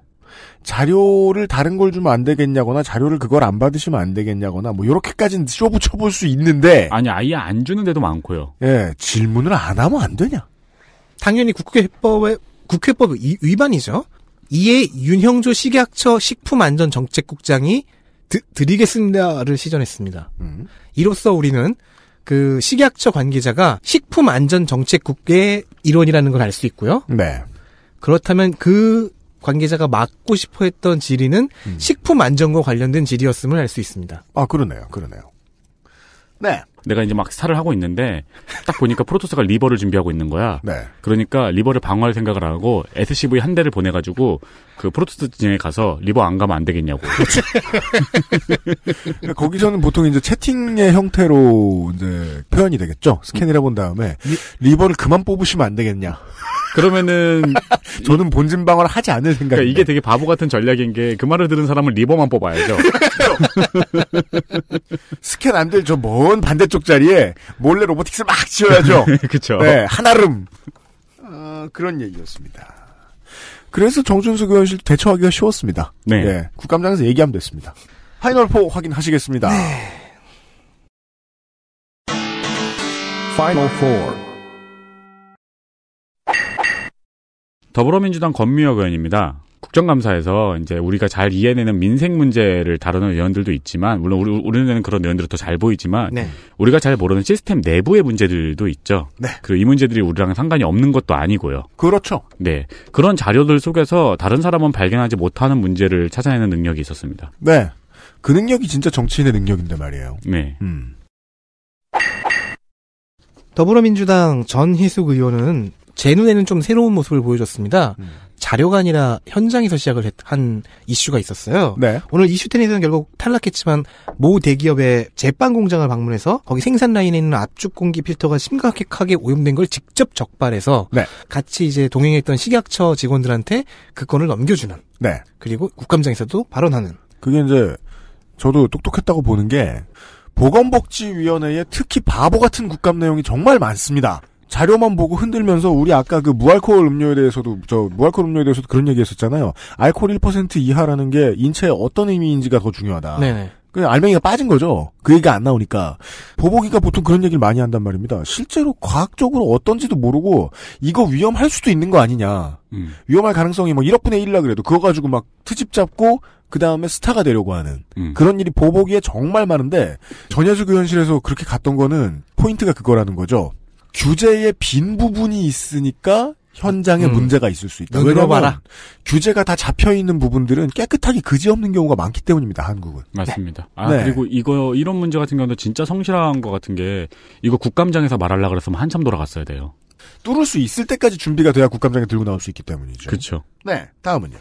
자료를 다른 걸 주면 안 되겠냐거나 자료를 그걸 안 받으시면 안 되겠냐거나 뭐 이렇게까지는 쇼부 쳐볼 수 있는데 아니 아예 안 주는 데도 많고요. 예, 질문을 안 하면 안 되냐? 당연히 국회법에 국회법 위반이죠. 이에 윤형조 식약처 식품안전정책국장이 드, 드리겠습니다를 시전했습니다. 음. 이로써 우리는 그 식약처 관계자가 식품 안전 정책국의 일원이라는 걸 알 수 있고요. 네. 그렇다면 그 관계자가 막고 싶어 했던 질의는 음. 식품 안전과 관련된 질의였음을 알 수 있습니다. 아, 그러네요. 그러네요. 네. 내가 이제 막 살을 하고 있는데 딱 보니까 프로토스가 리버를 준비하고 있는 거야. 네. 그러니까 리버를 방어할 생각을 하고 SCV 한 대를 보내가지고 그 프로토스 진영에 가서 리버 안 가면 안 되겠냐고. 거기서는 보통 이제 채팅의 형태로 이제 표현이 되겠죠. 스캔을 해본 다음에 리버를 그만 뽑으시면 안 되겠냐. 그러면은 (laughs) 저는 본진 방어를 하지 않을 생각. 그러니까 이게 되게 바보 같은 전략인 게 그 말을 들은 사람은 리버만 뽑아야죠. (laughs) 스캔 안 될 저 먼 반대쪽 자리에 몰래 로보틱스 막 지어야죠. (laughs) 그렇죠. 네, 한아름. 어, 그런 얘기였습니다. 그래서 정준수 교원실 대처하기가 쉬웠습니다. 네. 네. 국감장에서 얘기하면 됐습니다. 파이널4 확인하시겠습니다. 네. 파이널 4 더불어민주당 권미혁 의원입니다. 국정감사에서 이제 우리가 잘 이해내는 민생 문제를 다루는 의원들도 있지만 물론 우리 우리는 그런 의원들을 더잘 보이지만 네. 우리가 잘 모르는 시스템 내부의 문제들도 있죠. 네. 그리고 이 문제들이 우리랑 상관이 없는 것도 아니고요. 그렇죠. 네 그런 자료들 속에서 다른 사람은 발견하지 못하는 문제를 찾아내는 능력이 있었습니다. 네. 그 능력이 진짜 정치인의 능력인데 말이에요. 네. 음. 더불어민주당 전희숙 의원은 제 눈에는 좀 새로운 모습을 보여줬습니다. 음. 자료가 아니라 현장에서 시작을 했, 한 이슈가 있었어요. 네. 오늘 이슈 테니서는 결국 탈락했지만 모 대기업의 제빵 공장을 방문해서 거기 생산 라인에 있는 압축 공기 필터가 심각하게 오염된 걸 직접 적발해서 네. 같이 이제 동행했던 식약처 직원들한테 그 건을 넘겨주는. 네. 그리고 국감장에서도 발언하는. 그게 이제 저도 똑똑했다고 보는 게 보건복지위원회에 특히 바보 같은 국감 내용이 정말 많습니다. 자료만 보고 흔들면서 우리 아까 그 무알코올 음료에 대해서도 저 무알코올 음료에 대해서도 그런 얘기했었잖아요. 알코올 1% 이하라는 게 인체에 어떤 의미인지가 더 중요하다. 네네. 그냥 알맹이가 빠진 거죠. 그 얘기가 안 나오니까. 보보기가 보통 그런 얘기를 많이 한단 말입니다. 실제로 과학적으로 어떤지도 모르고 이거 위험할 수도 있는 거 아니냐. 음. 위험할 가능성이 뭐 1억분의 1이라 그래도 그거 가지고 막 트집 잡고 그 다음에 스타가 되려고 하는 음. 그런 일이 보보기에 정말 많은데 전야수 교현실에서 그렇게 갔던 거는 포인트가 그거라는 거죠. 규제의 빈 부분이 있으니까 현장에 음. 문제가 있을 수 있다. 네, 왜냐하면 규제가 다 잡혀 있는 부분들은 깨끗하게 그지 없는 경우가 많기 때문입니다. 한국은 맞습니다. 네. 아 네. 그리고 이거 이런 문제 같은 경우는 진짜 성실한 것 같은 게 이거 국감장에서 말하려 그랬으면 한참 돌아갔어야 돼요. 뚫을 수 있을 때까지 준비가 돼야 국감장에 들고 나올 수 있기 때문이죠. 그렇죠. 네, 다음은요.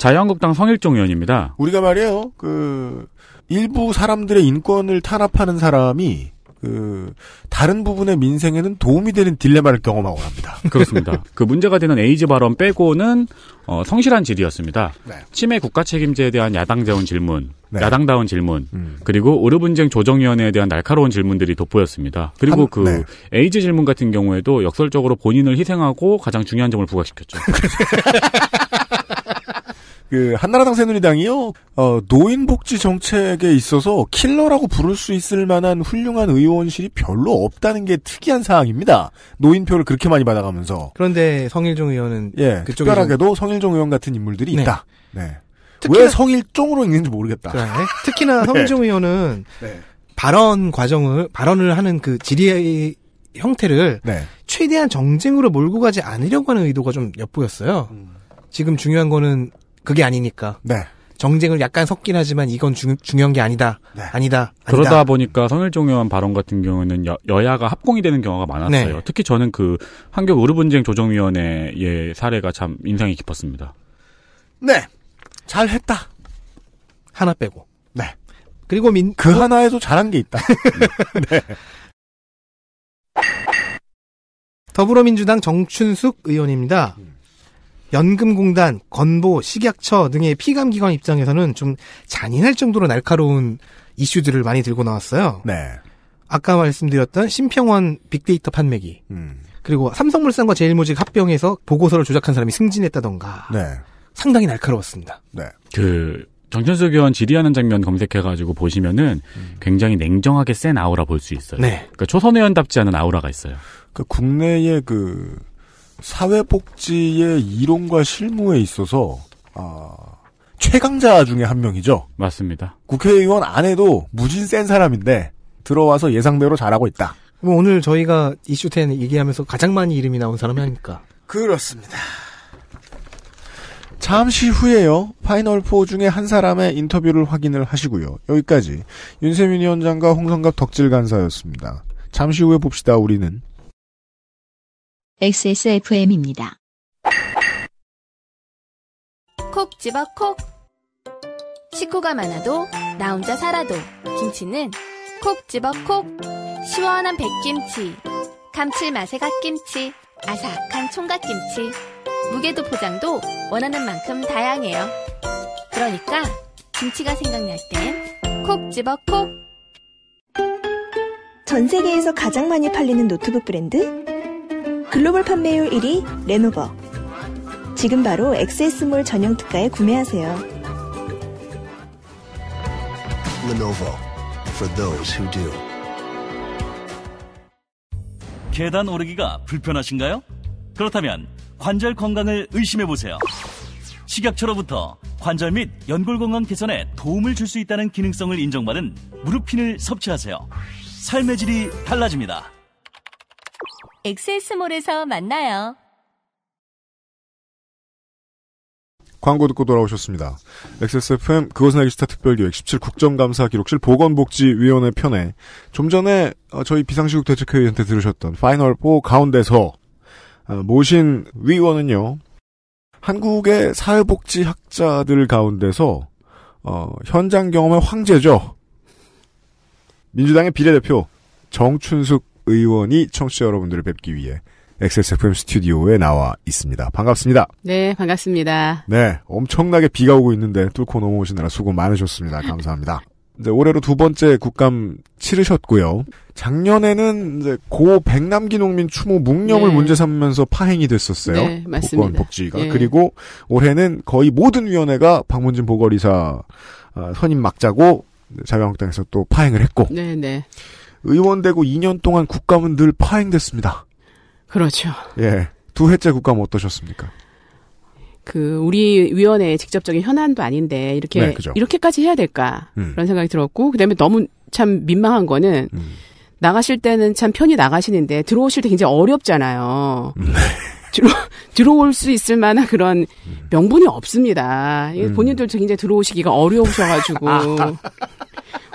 자유한국당 성일종 의원입니다. 우리가 말이에요. 그 일부 사람들의 인권을 탄압하는 사람이 그 다른 부분의 민생에는 도움이 되는 딜레마를 경험하고 합니다. (laughs) 그렇습니다. 그 문제가 되는 에이즈 발언 빼고는 어, 성실한 질의였습니다. 네. 치매 국가 책임제에 대한 야당다운 질문, 네. 야당다운 질문, 음. 그리고 의료분쟁 조정위원회에 대한 날카로운 질문들이 돋보였습니다. 그리고 한, 그 네. 에이즈 질문 같은 경우에도 역설적으로 본인을 희생하고 가장 중요한 점을 부각시켰죠. (laughs) (laughs) 그 한나라당 새누리당이요 어, 노인복지 정책에 있어서 킬러라고 부를 수 있을 만한 훌륭한 의원실이 별로 없다는 게 특이한 사항입니다. 노인표를 그렇게 많이 받아가면서 그런데 성일종 의원은 예 특별하게도 좀... 성일종 의원 같은 인물들이 네. 있다. 네. 특히나... 왜 성일종으로 읽는지 모르겠다. 그래. 네. 특히나 (laughs) 네. 성일종 네. 의원은 네. 발언 과정을 발언을 하는 그 질의 형태를 네. 최대한 정쟁으로 몰고 가지 않으려고 하는 의도가 좀 엿보였어요. 음. 지금 중요한 거는 그게 아니니까. 네. 정쟁을 약간 섞긴 하지만 이건 중, 요한게 아니다. 네. 아니다. 아니다. 그러다 보니까 선일종 의원 발언 같은 경우는 여, 야가 합공이 되는 경우가 많았어요. 네. 특히 저는 그 환경 의료분쟁 조정위원회의 사례가 참 인상이 깊었습니다. 네. 잘 했다. 하나 빼고. 네. 그리고 민, 그 뭐... 하나에도 잘한 게 있다. (laughs) 네. 더불어민주당 정춘숙 의원입니다. 음. 연금공단, 건보, 식약처 등의 피감기관 입장에서는 좀 잔인할 정도로 날카로운 이슈들을 많이 들고 나왔어요. 네. 아까 말씀드렸던 심평원 빅데이터 판매기. 음. 그리고 삼성물산과 제일모직 합병해서 보고서를 조작한 사람이 승진했다던가. 네. 상당히 날카로웠습니다. 네. 그 정천석 의원 질의하는 장면 검색해가지고 보시면은 음. 굉장히 냉정하게 센 아우라 볼 수 있어요. 네. 그러니까 초선 의원답지 않은 아우라가 있어요. 그 국내의 그 사회복지의 이론과 실무에 있어서 아, 최강자 중에 한 명이죠. 맞습니다. 국회의원 안에도 무진 센 사람인데 들어와서 예상대로 잘하고 있다. 뭐 오늘 저희가 이슈 10 얘기하면서 가장 많이 이름이 나온 사람이 아닙니까? 그렇습니다. 잠시 후에요. 파이널 4 중에 한 사람의 인터뷰를 확인을 하시고요. 여기까지 윤세민 위원장과 홍성갑 덕질 간사였습니다. 잠시 후에 봅시다. 우리는 XSFM입니다. 콕 집어 콕. 식구가 많아도 나 혼자 살아도 김치는 콕 집어 콕. 시원한 백김치, 감칠맛의 갓김치, 아삭한 총각김치. 무게도 포장도 원하는 만큼 다양해요. 그러니까 김치가 생각날 땐 콕 집어 콕. 전 세계에서 가장 많이 팔리는 노트북 브랜드 글로벌 판매율 1위 레노버. 지금 바로 XS몰 전용 특가에 구매하세요. Lenovo for those who do. 계단 오르기가 불편하신가요? 그렇다면 관절 건강을 의심해 보세요. 식약처로부터 관절 및 연골 건강 개선에 도움을 줄 수 있다는 기능성을 인정받은 무릎핀을 섭취하세요. 삶의 질이 달라집니다. 엑세스몰에서 만나요. 광고 듣고 돌아오셨습니다. XSFM 그것은 알기 싫다 특별기획 17 국정감사 기록실 보건복지위원회 편에 좀 전에 어, 저희 비상시국 대책회의 때 들으셨던 파이널 4 가운데서 어, 모신 위원은요. 한국의 사회복지학자들 가운데서 어, 현장 경험의 황제죠. 민주당의 비례대표 정춘숙 의원이 청취자 여러분들을 뵙기 위해 XSFM 스튜디오에 나와 있습니다. 반갑습니다. 네, 반갑습니다. 네, 엄청나게 비가 오고 있는데 뚫고 넘어오시느라 수고 많으셨습니다. 감사합니다. 이제 올해로 두 번째 국감 치르셨고요. 작년에는 이제 고 백남기 농민 추모 묵념을 네. 문제 삼으면서 파행이 됐었어요. 네, 맞습니다. 보건 복지가 네. 예. 그리고 올해는 거의 모든 위원회가 박문진 보궐이사 아, 선임 막자고 자유한국당에서 또 파행을 했고. 네, 네. 의원되고 2년 동안 국감은 늘 파행됐습니다. 그렇죠. 예. 두 해째 국감 어떠셨습니까? 그 우리 위원회의 직접적인 현안도 아닌데 이렇게 네, 이렇게까지 해야 될까 음. 그런 생각이 들었고 그다음에 너무 참 민망한 거는 음. 나가실 때는 참 편히 나가시는데 들어오실 때 굉장히 어렵잖아요. 음. (laughs) 들어, 들어올 수 있을 만한 그런 음. 명분이 없습니다. 음. 본인들도 굉장히 들어오시기가 어려우셔가지고. (laughs)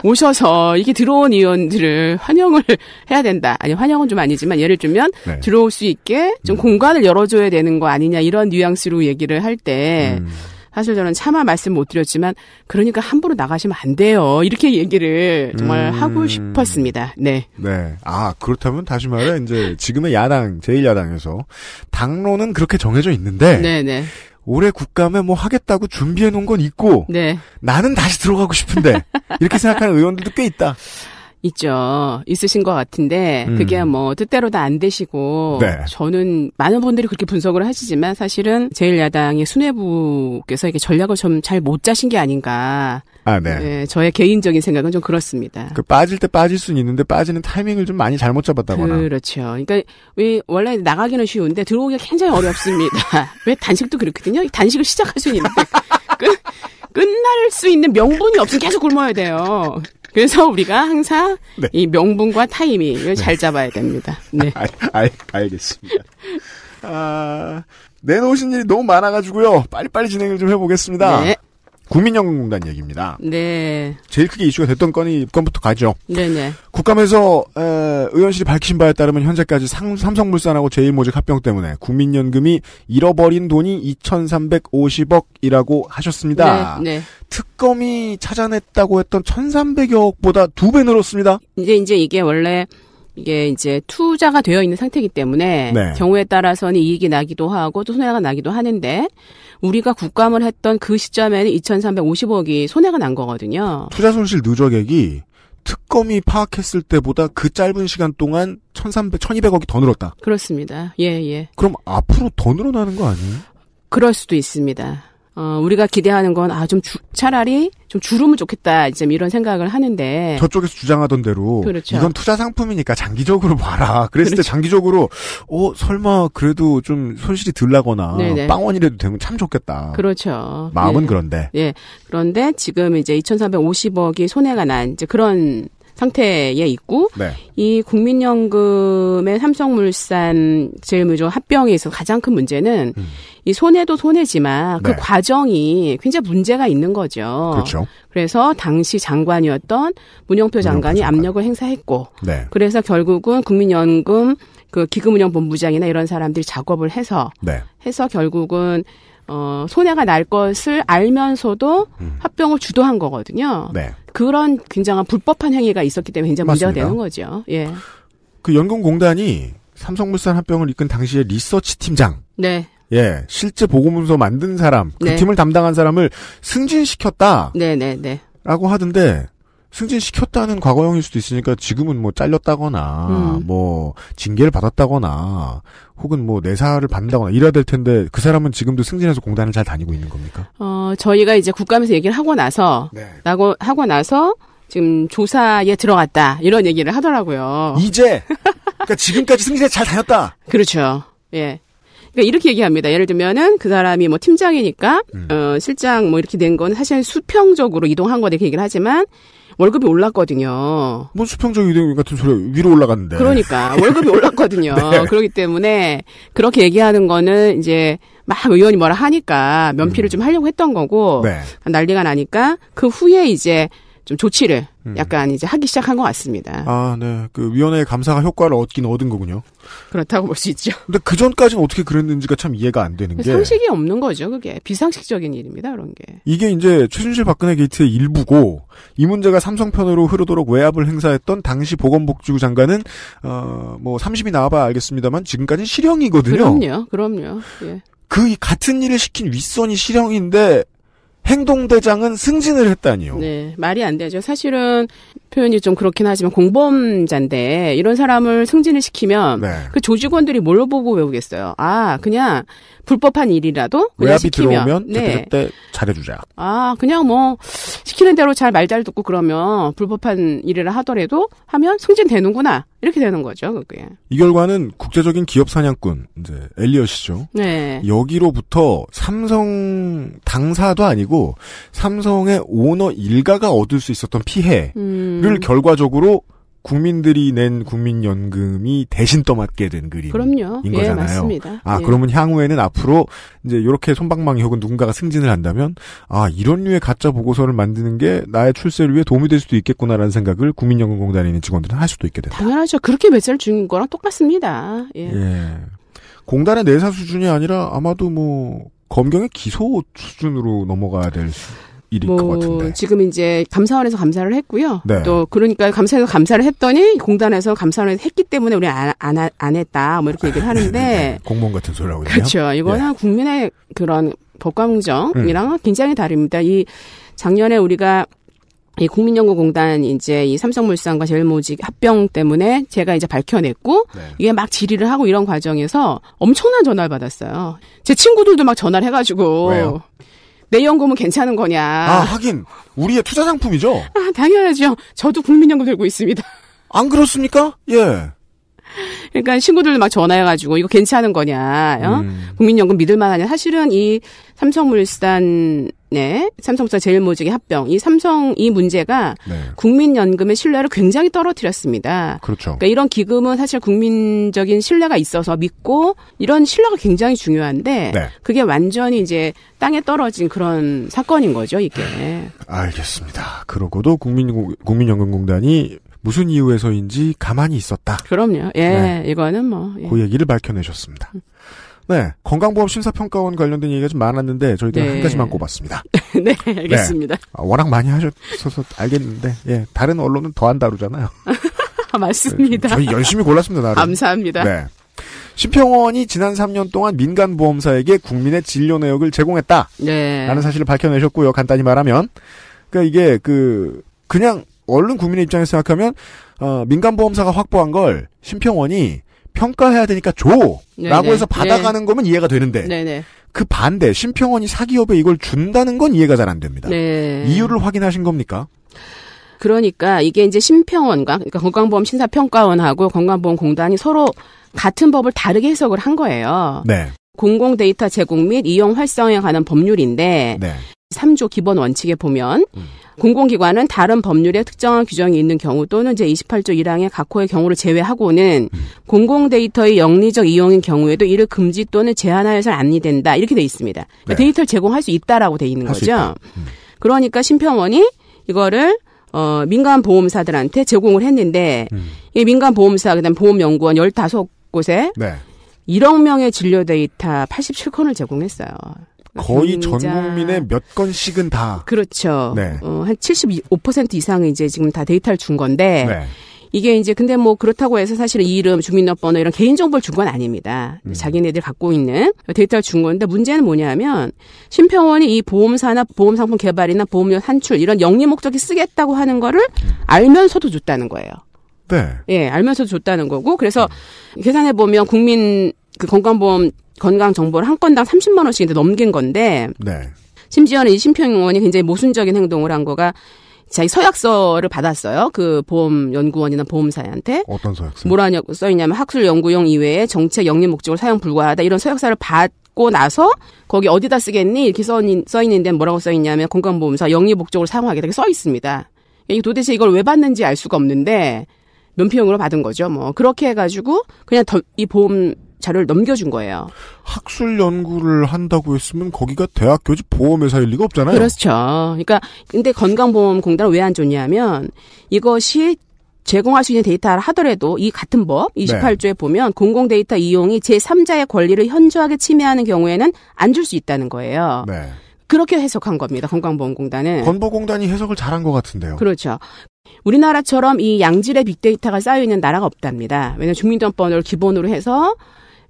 오셔서 이게 들어온 의원들을 환영을 (laughs) 해야 된다. 아니 환영은 좀 아니지만 예를 들면 네. 들어올 수 있게 좀 음. 공간을 열어줘야 되는 거 아니냐 이런 뉘앙스로 얘기를 할때 음. 사실 저는 차마 말씀 못 드렸지만 그러니까 함부로 나가시면 안 돼요. 이렇게 얘기를 정말 음. 하고 싶었습니다. 네. 네. 아 그렇다면 다시 말해 이제 지금의 야당 제일야당에서 당론은 그렇게 정해져 있는데 네네. 네. 올해 국감에 뭐 하겠다고 준비해 놓은 건 있고 네. 나는 다시 들어가고 싶은데 이렇게 생각하는 의원들도 꽤 있다. 있죠. 있으신 것 같은데 음. 그게 뭐 뜻대로 다 안 되시고 네. 저는 많은 분들이 그렇게 분석을 하시지만 사실은 제일야당의 순회부께서 이게 전략을 좀 잘못 짜신 게 아닌가. 아, 네. 네. 저의 개인적인 생각은 좀 그렇습니다. 그 빠질 때 빠질 수는 있는데 빠지는 타이밍을 좀 많이 잘못 잡았다거나. 그렇죠. 그러니까 왜 원래 나가기는 쉬운데 들어오기가 굉장히 어렵습니다. (laughs) 왜 단식도 그렇거든요. 단식을 시작할 수는 있는데 끝날 수 있는 명분이 없으면 계속 굶어야 돼요. 그래서 우리가 항상 네. 이 명분과 타이밍을 네. 잘 잡아야 됩니다. 네. 아, 아 알, 알겠습니다. 아, 내놓으신 일이 너무 많아가지고요. 빨리빨리 진행을 좀 해보겠습니다. 네. 국민연금공단 얘기입니다. 네. 제일 크게 이슈가 됐던 건이 건부터 가죠. 네네. 네. 국감에서 에, 의원실이 밝히신 바에 따르면 현재까지 삼, 삼성물산하고 제일모직 합병 때문에 국민연금이 잃어버린 돈이 2,350억이라고 하셨습니다. 네, 네, 특검이 찾아냈다고 했던 1,300억보다 두 배 늘었습니다. 이제 이제 이게 원래 이게 이제 투자가 되어 있는 상태이기 때문에 네. 경우에 따라서는 이익이 나기도 하고 또 손해가 나기도 하는데 우리가 국감을 했던 그 시점에는 2,350억이 손해가 난 거거든요. 투자 손실 누적액이 특검이 파악했을 때보다 그 짧은 시간 동안 1,300, 1,200억이 더 늘었다. 그렇습니다. 예, 예. 그럼 앞으로 더 늘어나는 거 아니에요? 그럴 수도 있습니다. 어, 우리가 기대하는 건, 아, 좀 주, 차라리 좀주름면 좋겠다. 이제 이런 생각을 하는데. 저쪽에서 주장하던 대로. 그렇죠. 이건 투자 상품이니까 장기적으로 봐라. 그랬을 그렇죠. 때 장기적으로, 어, 설마 그래도 좀 손실이 덜 나거나. 빵원이라도 되면 참 좋겠다. 그렇죠. 마음은 네. 그런데. 예. 그런데 지금 이제 2,350억이 손해가 난 이제 그런 상태에 있고 네. 이 국민연금의 삼성물산 제일무조 합병에 있어서 가장 큰 문제는 음. 이 손해도 손해지만 그 네. 과정이 굉장히 문제가 있는 거죠. 그렇죠. 그래서 당시 장관이었던 문영표 장관이 문영표 장관. 압력을 행사했고 네. 그래서 결국은 국민연금 그 기금운영본부장이나 이런 사람들이 작업을 해서 네. 해서 결국은 어, 손해가 날 것을 알면서도 음. 합병을 주도한 거거든요. 네. 그런 굉장한 불법한 행위가 있었기 때문에 굉장히 문제가 되는 거죠. 예. 그 연금공단이 삼성물산 합병을 이끈 당시에 리서치 팀장. 네. 예, 실제 보고문서 만든 사람, 그 네. 팀을 담당한 사람을 승진시켰다. 네네네. 네, 네. 라고 하던데, 승진시켰다는 과거형일 수도 있으니까 지금은 뭐 잘렸다거나 음. 뭐 징계를 받았다거나 혹은 뭐 내사를 받는다거나 이래야 될 텐데 그 사람은 지금도 승진해서 공단을 잘 다니고 있는 겁니까? 어 저희가 이제 국감에서 얘기를 하고 나서 네. 하고 나서 지금 조사에 들어갔다 이런 얘기를 하더라고요. 이제 그러니까 지금까지 승진에 잘 다녔다. 그렇죠. 예. 그러니까 이렇게 얘기합니다. 예를 들면은 그 사람이 뭐 팀장이니까 음. 어, 실장 뭐 이렇게 된 건 사실 수평적으로 이동한 거다 이렇게 얘기를 하지만 월급이 올랐거든요. 뭐 수평적 이동 같은 소리 위로 올라갔는데. 그러니까 (laughs) 월급이 올랐거든요. 네. 그렇기 때문에 그렇게 얘기하는 거는 이제 막 의원이 뭐라 하니까 면피를 음. 좀 하려고 했던 거고 네. 난리가 나니까 그 후에 이제 좀 조치를 음. 약간 이제 하기 시작한 것 같습니다. 아, 네. 그 위원회의 감사가 효과를 얻긴 얻은 거군요. 그렇다고 볼 수 있죠. 근데 그 전까지는 어떻게 그랬는지가 참 이해가 안 되는 게 상식이 없는 거죠. 그게 비상식적인 일입니다. 그런 게 이게 이제 최준실 박근혜 게이트의 일부고 이 문제가 삼성 편으로 흐르도록 외압을 행사했던 당시 보건복지부 장관은 어뭐 30이 나와봐 알겠습니다만 지금까지 실형이거든요. 그럼요, 그럼요. 예. 그 같은 일을 시킨 윗선이 실형인데 행동대장은 승진을 했다니요. 네, 말이 안 되죠. 사실은 표현이 좀 그렇긴 하지만 공범자인데 이런 사람을 승진을 시키면 네. 그 조직원들이 뭘로 보고 외우겠어요. 아 그냥 불법한 일이라도 그냥 시키면 들어오 네. 그때 잘해주자. 아 그냥 뭐 시키는 대로 잘 말 잘 듣고 그러면 불법한 일을 하더라도 하면 승진되는구나 이렇게 되는 거죠 그게. 이 결과는 국제적인 기업 사냥꾼 이제 엘리엇이죠. 네. 여기로부터 삼성 당사도 아니고 삼성의 오너 일가가 얻을 수 있었던 피해. 음. 음. 결과적으로 국민들이 낸 국민연금이 대신 떠맡게 된 그림인 그럼요. 예, 거잖아요. 예, 맞습니다. 아 예. 그러면 향후에는 앞으로 이제 이렇게 손방망이 혹은 누군가가 승진을 한다면 아 이런 류의 가짜 보고서를 만드는 게 나의 출세를 위해 도움이 될 수도 있겠구나라는 생각을 국민연금공단에 있는 직원들은 할 수도 있게 된다. 당연하죠. 그렇게 메시지를 주는 거랑 똑같습니다. 예. 예. 공단의 내사 수준이 아니라 아마도 뭐 검경의 기소 수준으로 넘어가야 될 수. 일일 뭐것 뭐 같은데. 지금 이제 감사원에서 감사를 했고요. 네. 또 그러니까 감사원에서 감사를 했더니 공단에서 감사원에서 했기 때문에 우리 안안 안, 안, 했다 뭐 이렇게 얘기를 하는데 (laughs) 네. 공무원 같은 소리라고 그렇죠. 이거는 예. 국민의 그런 법과공정이랑 음. 굉장히 다릅니다. 이 작년에 우리가 이 국민연구공단 이제 이 삼성물산과 제일모직 합병 때문에 제가 이제 밝혀냈고 네. 이게 막 질의를 하고 이런 과정에서 엄청난 전화를 받았어요. 제 친구들도 막 전화를 해가지고 왜요? 내연금은 괜찮은 거냐. 아, 하긴. 우리의 투자 상품이죠? 아, 당연하죠. 저도 국민연금 들고 있습니다. 안 그렇습니까? 예. 그러니까 친구들도 막 전화해가지고 이거 괜찮은 거냐, 어? 음. 국민연금 믿을만하냐. 사실은 이 삼성물산 네, 삼성물산 제일모직의 합병, 이 삼성 이 문제가 네. 국민연금의 신뢰를 굉장히 떨어뜨렸습니다. 그렇죠. 러니까 이런 기금은 사실 국민적인 신뢰가 있어서 믿고 이런 신뢰가 굉장히 중요한데 네. 그게 완전히 이제 땅에 떨어진 그런 사건인 거죠, 이게. 알겠습니다. 그러고도 국민 국민연금공단이 무슨 이유에서인지 가만히 있었다. 그럼요. 예, 네. 이거는 뭐. 예. 그 얘기를 밝혀내셨습니다. 음. 네, 건강보험 심사평가원 관련된 얘기가 좀 많았는데 저희들은 네. 한 가지만 꼽았습니다. (laughs) 네, 알겠습니다. 네. 아, 워낙 많이 하셔서 알겠는데, 예, 다른 언론은 더 안 다루잖아요. (laughs) 아, 맞습니다. 네, 저희 열심히 골랐습니다, 나름. 감사합니다. 네. 심평원이 지난 3년 동안 민간보험사에게 국민의 진료 내역을 제공했다. 네. 라는 사실을 밝혀내셨고요. 간단히 말하면. 그러니까 이게 그, 그냥 얼른 국민의 입장에서 생각하면 어, 민간보험사가 확보한 걸 심평원이 평가해야 되니까 줘라고 네, 네. 해서 받아가는 네. 거면 이해가 되는데 네네. 네. 그 반대 심평원이 사기업에 이걸 준다는 건 이해가 잘 안 됩니다. 네. 이유를 확인하신 겁니까? 그러니까 이게 이제 심평원과 그러니까 건강보험 심사평가원하고 건강보험공단이 서로 같은 법을 다르게 해석을 한 거예요. 네. 공공 데이터 제공 및 이용 활성에 화 관한 법률인데 네. 3조 기본 원칙에 보면 음. 공공기관은 다른 법률에 특정한 규정이 있는 경우 또는 제 28조 1항의 각호의 경우를 제외하고는 음. 공공 데이터의 영리적 이용인 경우에도 이를 금지 또는 제한하여서는 안리된다 이렇게 돼 있습니다. 그러니까 네. 데이터를 제공할 수 있다라고 돼 있는 거죠. 음. 그러니까 심평원이 이거를 어, 민간 보험사들한테 제공을 했는데 음. 이 민간 보험사 그다음 보험연구원 15곳에 네. 1억 명의 진료 데이터 87건을 제공했어요. 거의 음, 전 국민의 몇 건씩은 다. 그렇죠. 네. 어, 한75% 이상이 이제 지금 다 데이터를 준 건데. 네. 이게 이제 근데 뭐 그렇다고 해서 사실은 이름, 주민등록번호 이런 개인정보를 준 건 아닙니다. 음. 자기네들 갖고 있는 데이터를 준 건데 문제는 뭐냐면 심평원이 이 보험사나 보험상품 개발이나 보험료 산출 이런 영리 목적이 쓰겠다고 하는 거를 알면서도 줬다는 거예요. 네. 예, 알면서도 줬다는 거고 그래서 음. 계산해 보면 국민 그 건강보험 건강 정보를 한 건당 30만 원씩 넘긴 건데 네. 심지어는 이 심평 의원이 굉장히 모순적인 행동을 한 거가 자기 서약서를 받았어요. 그 보험 연구원이나 보험사한테 어떤 서약서? 뭐라냐고 써 있냐면 학술 연구용 이외에 정책 영리 목적을 사용 불가하다 이런 서약서를 받고 나서 거기 어디다 쓰겠니 이렇게 써 있는 데 뭐라고 써 있냐면 건강보험사 영리 목적을 사용하게 이렇게 써 있습니다. 이게 도대체 이걸 왜 받는지 알 수가 없는데 면피용으로 받은 거죠. 뭐 그렇게 해가지고 그냥 더, 이 보험 자료를 넘겨준 거예요. 학술 연구를 한다고 했으면 거기가 대학 교직 보험회사일 리가 없잖아요. 그렇죠. 그러니까 근데 건강보험공단은 왜 안 좋냐면 이것이 제공할 수 있는 데이터를 하더라도 이 같은 법 28조에 네. 보면 공공 데이터 이용이 제3자의 권리를 현저하게 침해하는 경우에는 안 줄 수 있다는 거예요. 네. 그렇게 해석한 겁니다. 건강보험공단은. 건보공단이 해석을 잘한 것 같은데요. 그렇죠. 우리나라처럼 이 양질의 빅데이터가 쌓여 있는 나라가 없답니다. 왜냐하면 주민등록번호를 기본으로 해서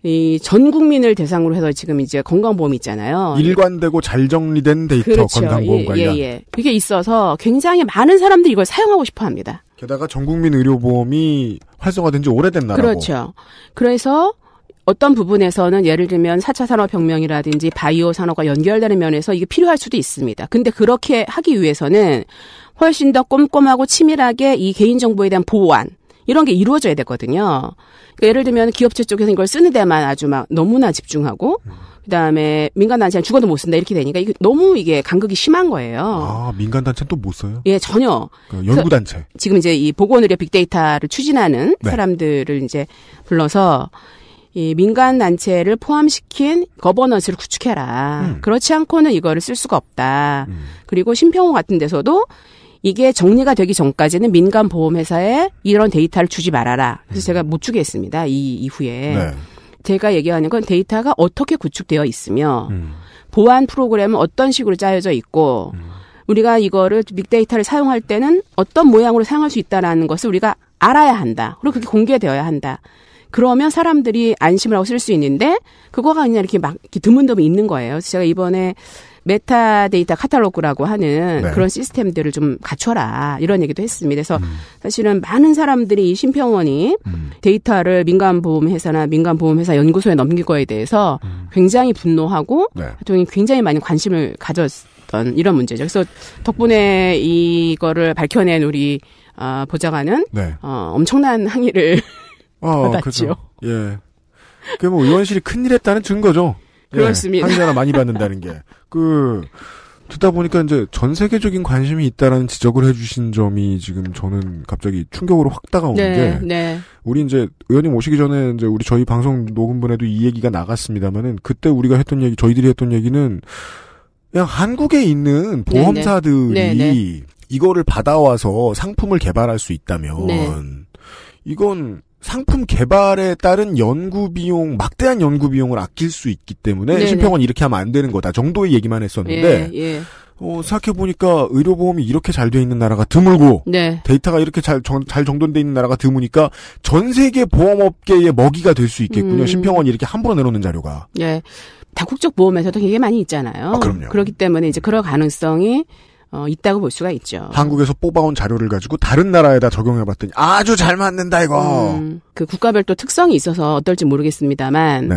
이전 국민을 대상으로 해서 지금 이제 건강보험 있잖아요. 일관되고 잘 정리된 데이터 그렇죠. 건강보험 예, 예 관련. 예, 예. 이게 있어서 굉장히 많은 사람들이 이걸 사용하고 싶어 합니다. 게다가 전 국민 의료보험이 활성화된 지 오래된 나라고. 그렇죠. 그래서 어떤 부분에서는 예를 들면 4차 산업혁명이라든지 바이오 산업과 연결되는 면에서 이게 필요할 수도 있습니다. 근데 그렇게 하기 위해서는 훨씬 더 꼼꼼하고 치밀하게 이 개인정보에 대한 보완, 이런 게 이루어져야 되거든요. 그러니까 예를 들면 기업체 쪽에서 이걸 쓰는 데만 아주 막 너무나 집중하고 그다음에 민간 단체는 죽어도 못 쓴다 이렇게 되니까 이게 너무 이게 간극이 심한 거예요. 아 민간 단체는 또 못 써요? 예 전혀. 그러니까 연구 단체. 그 지금 이제 이 보건 의료 빅데이터를 추진하는 네. 사람들을 이제 불러서 이 민간 단체를 포함시킨 거버넌스를 구축해라. 음. 그렇지 않고는 이거를 쓸 수가 없다. 음. 그리고 심평호 같은 데서도 이게 정리가 되기 전까지는 민간 보험회사에 이런 데이터를 주지 말아라. 그래서 제가 음. 못 주게 했습니다. 이 이후에. 네. 제가 얘기하는 건 데이터가 어떻게 구축되어 있으며 음. 보안 프로그램은 어떤 식으로 짜여져 있고 음. 우리가 이거를 빅데이터를 사용할 때는 어떤 모양으로 사용할 수 있다라는 것을 우리가 알아야 한다. 그리고 그게 공개되어야 한다. 그러면 사람들이 안심을 하고 쓸 수 있는데 그거가 그냥 이렇게 막 드문드문 있는 거예요. 그래서 제가 이번에 메타데이터 카탈로그라고 하는 네. 그런 시스템들을 좀 갖춰라 이런 얘기도 했습니다. 그래서 음. 사실은 많은 사람들이 이 심평원이 음. 데이터를 민간보험회사나 민간보험회사 연구소에 넘길 거에 대해서 음. 굉장히 분노하고 네. 대통 굉장히 많이 관심을 가졌던 이런 문제죠. 그래서 덕분에 이거를 밝혀낸 우리 어, 보좌관은 네. 어, 엄청난 항의를 어, (laughs) 받았죠. 그렇죠. 예. 그뭐 의원실이 큰일 했다는 증거죠. 예. 그렇습니다. 네, 한자나 많이 받는다는 게. 그, 듣다 보니까 이제 전 세계적인 관심이 있다라는 지적을 해주신 점이 지금 저는 갑자기 충격으로 확 다가오는 네, 게 네. 우리 이제 의원님 오시기 전에 이제 우리 저희 방송 녹음분에도 이 얘기가 나갔습니다만은 그때 우리가 했던 얘기 저희들이 했던 얘기는 그냥 한국에 있는 네, 보험사들이 네. 네, 네, 이거를 받아와서 상품을 개발할 수 있다면 이건 상품 개발에 따른 연구 비용, 막대한 연구 비용을 아낄 수 있기 때문에 네네. 심평원 이렇게 하면 안 되는 거다 정도의 얘기만 했었는데 예, 예. 어, 생각해 보니까 의료보험이 이렇게 잘 돼 있는 나라가 드물고 네. 데이터가 이렇게 잘, 정, 잘 정돈돼 있는 나라가 드무니까 전 세계 보험업계의 먹이가 될 수 있겠군요. 음. 심평원이 렇게 함부로 내놓는 자료가. 예. 다국적 보험에서도 굉게 많이 있잖아요. 아, 그럼요. 그렇기 때문에 이제 그럴 가능성이 어, 있다고 볼 수가 있죠. 한국에서 뽑아온 자료를 가지고 다른 나라에다 적용해봤더니 아주 잘 맞는다 이거. 음, 그 국가별 또 특성이 있어서 어떨지 모르겠습니다만. 네.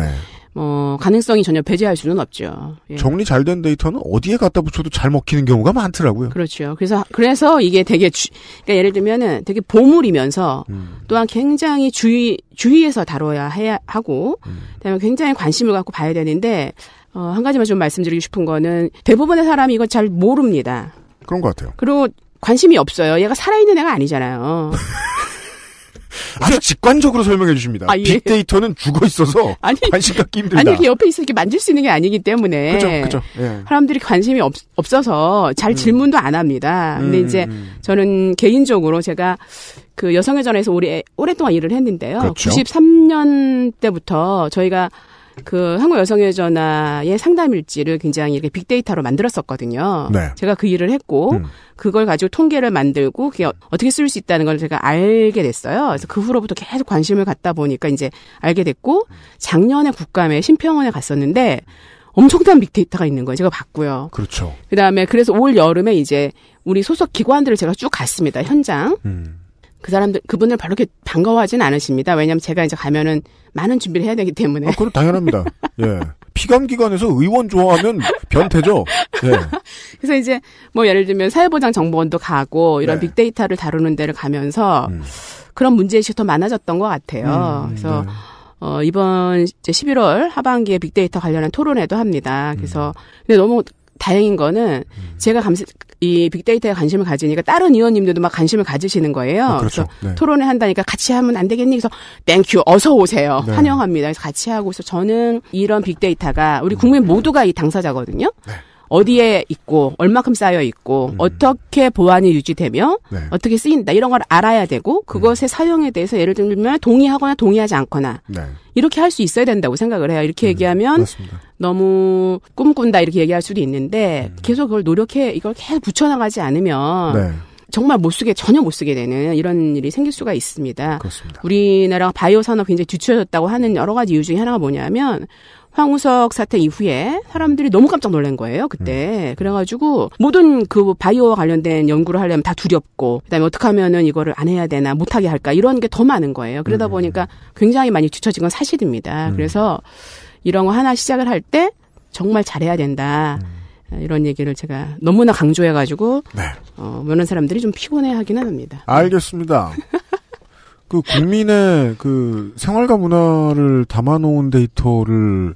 어, 가능성이 전혀 배제할 수는 없죠. 예. 정리 잘 된 데이터는 어디에 갖다 붙여도 잘 먹히는 경우가 많더라고요. 그렇죠. 그래서 그래서 이게 되게 주, 그러니까 예를 들면은 되게 보물이면서 음. 또한 굉장히 주의 주의해서 다뤄야 해야 하고 음. 그다음에 굉장히 관심을 갖고 봐야 되는데 어, 한 가지만 좀 말씀드리고 싶은 거는 대부분의 사람이 이거 잘 모릅니다. 그런 것 같아요. 그리고 관심이 없어요. 얘가 살아있는 애가 아니잖아요. (laughs) 아주 직관적으로 설명해 주십니다. 아, 예. 빅데이터는 죽어 있어서 (laughs) 아니, 관심 갖기 힘들다. 아니, 그 옆에 있어 이렇게 만질 수 있는 게 아니기 때문에. 그죠, 그죠. 예. 사람들이 관심이 없, 없어서 잘 음. 질문도 안 합니다. 근데 음, 이제 저는 개인적으로 제가 그 여성의 전에서 오래, 오랫동안 일을 했는데요. 그렇죠. 93년 때부터 저희가 그 한국 여성의 전화의 상담 일지를 굉장히 이렇게 빅데이터로 만들었었거든요. 네. 제가 그 일을 했고 음. 그걸 가지고 통계를 만들고 그게 어떻게 쓸 수 있다는 걸 제가 알게 됐어요. 그래서 그 후로부터 계속 관심을 갖다 보니까 이제 알게 됐고 작년에 국감에 심평원에 갔었는데 엄청난 빅데이터가 있는 거예요. 제가 봤고요. 그렇죠. 그다음에 그래서 올 여름에 이제 우리 소속 기관들을 제가 쭉 갔습니다. 현장. 음. 그 사람들 그분을 바로 이렇게 반가워하진 않으십니다. 왜냐하면 제가 이제 가면은 많은 준비를 해야 되기 때문에. 아, 그럼 당연합니다. 예. 피감기관에서 의원 좋아하면 변태죠. 예. (laughs) 그래서 이제 뭐 예를 들면 사회보장 정보원도 가고 이런 네. 빅데이터를 다루는 데를 가면서 음. 그런 문제의식이 더 많아졌던 것 같아요. 음, 그래서 네. 어, 이번 이제 11월 하반기에 빅데이터 관련한 토론회도 합니다. 그래서 음. 근데 너무 다행인 거는 음. 제가 감이 빅데이터에 관심을 가지니까 다른 의원님들도 막 관심을 가지시는 거예요. 아, 그렇죠. 그래서 네. 토론을 한다니까 같이 하면 안 되겠니? 그래서 땡큐 어서 오세요. 네. 환영합니다. 그래서 같이 하고 있어. 저는 이런 빅데이터가 우리 국민 모두가 이 당사자거든요. 네. 어디에 있고 얼마큼 쌓여 있고 음. 어떻게 보안이 유지되며 네. 어떻게 쓰인다 이런 걸 알아야 되고 음. 그것의 음. 사용에 대해서 예를 들면 동의하거나 동의하지 않거나 네. 이렇게 할 수 있어야 된다고 생각을 해요. 이렇게 음, 얘기하면 맞습니다. 너무 꿈꾼다 이렇게 얘기할 수도 있는데 음. 계속 그걸 노력해 이걸 계속 붙여나가지 않으면 네. 정말 못 쓰게 전혀 못 쓰게 되는 이런 일이 생길 수가 있습니다. 그렇습니다. 우리나라 바이오 산업 굉장히 뒤처졌다고 하는 여러 가지 이유 중에 하나가 뭐냐면 황우석 사태 이후에 사람들이 너무 깜짝 놀란 거예요 그때 음. 그래가지고 모든 그 바이오와 관련된 연구를 하려면 다 두렵고 그다음에 어떻게 하면은 이거를 안 해야 되나 못하게 할까 이런 게 더 많은 거예요 그러다 음. 보니까 굉장히 많이 뒤처진 건 사실입니다 음. 그래서 이런 거 하나 시작을 할 때 정말 잘해야 된다. 음. 이런 얘기를 제가 너무나 강조해가지고 네. 어, 많은 사람들이 좀 피곤해하기는 합니다. 알겠습니다. 그 국민의 그 생활과 문화를 담아놓은 데이터를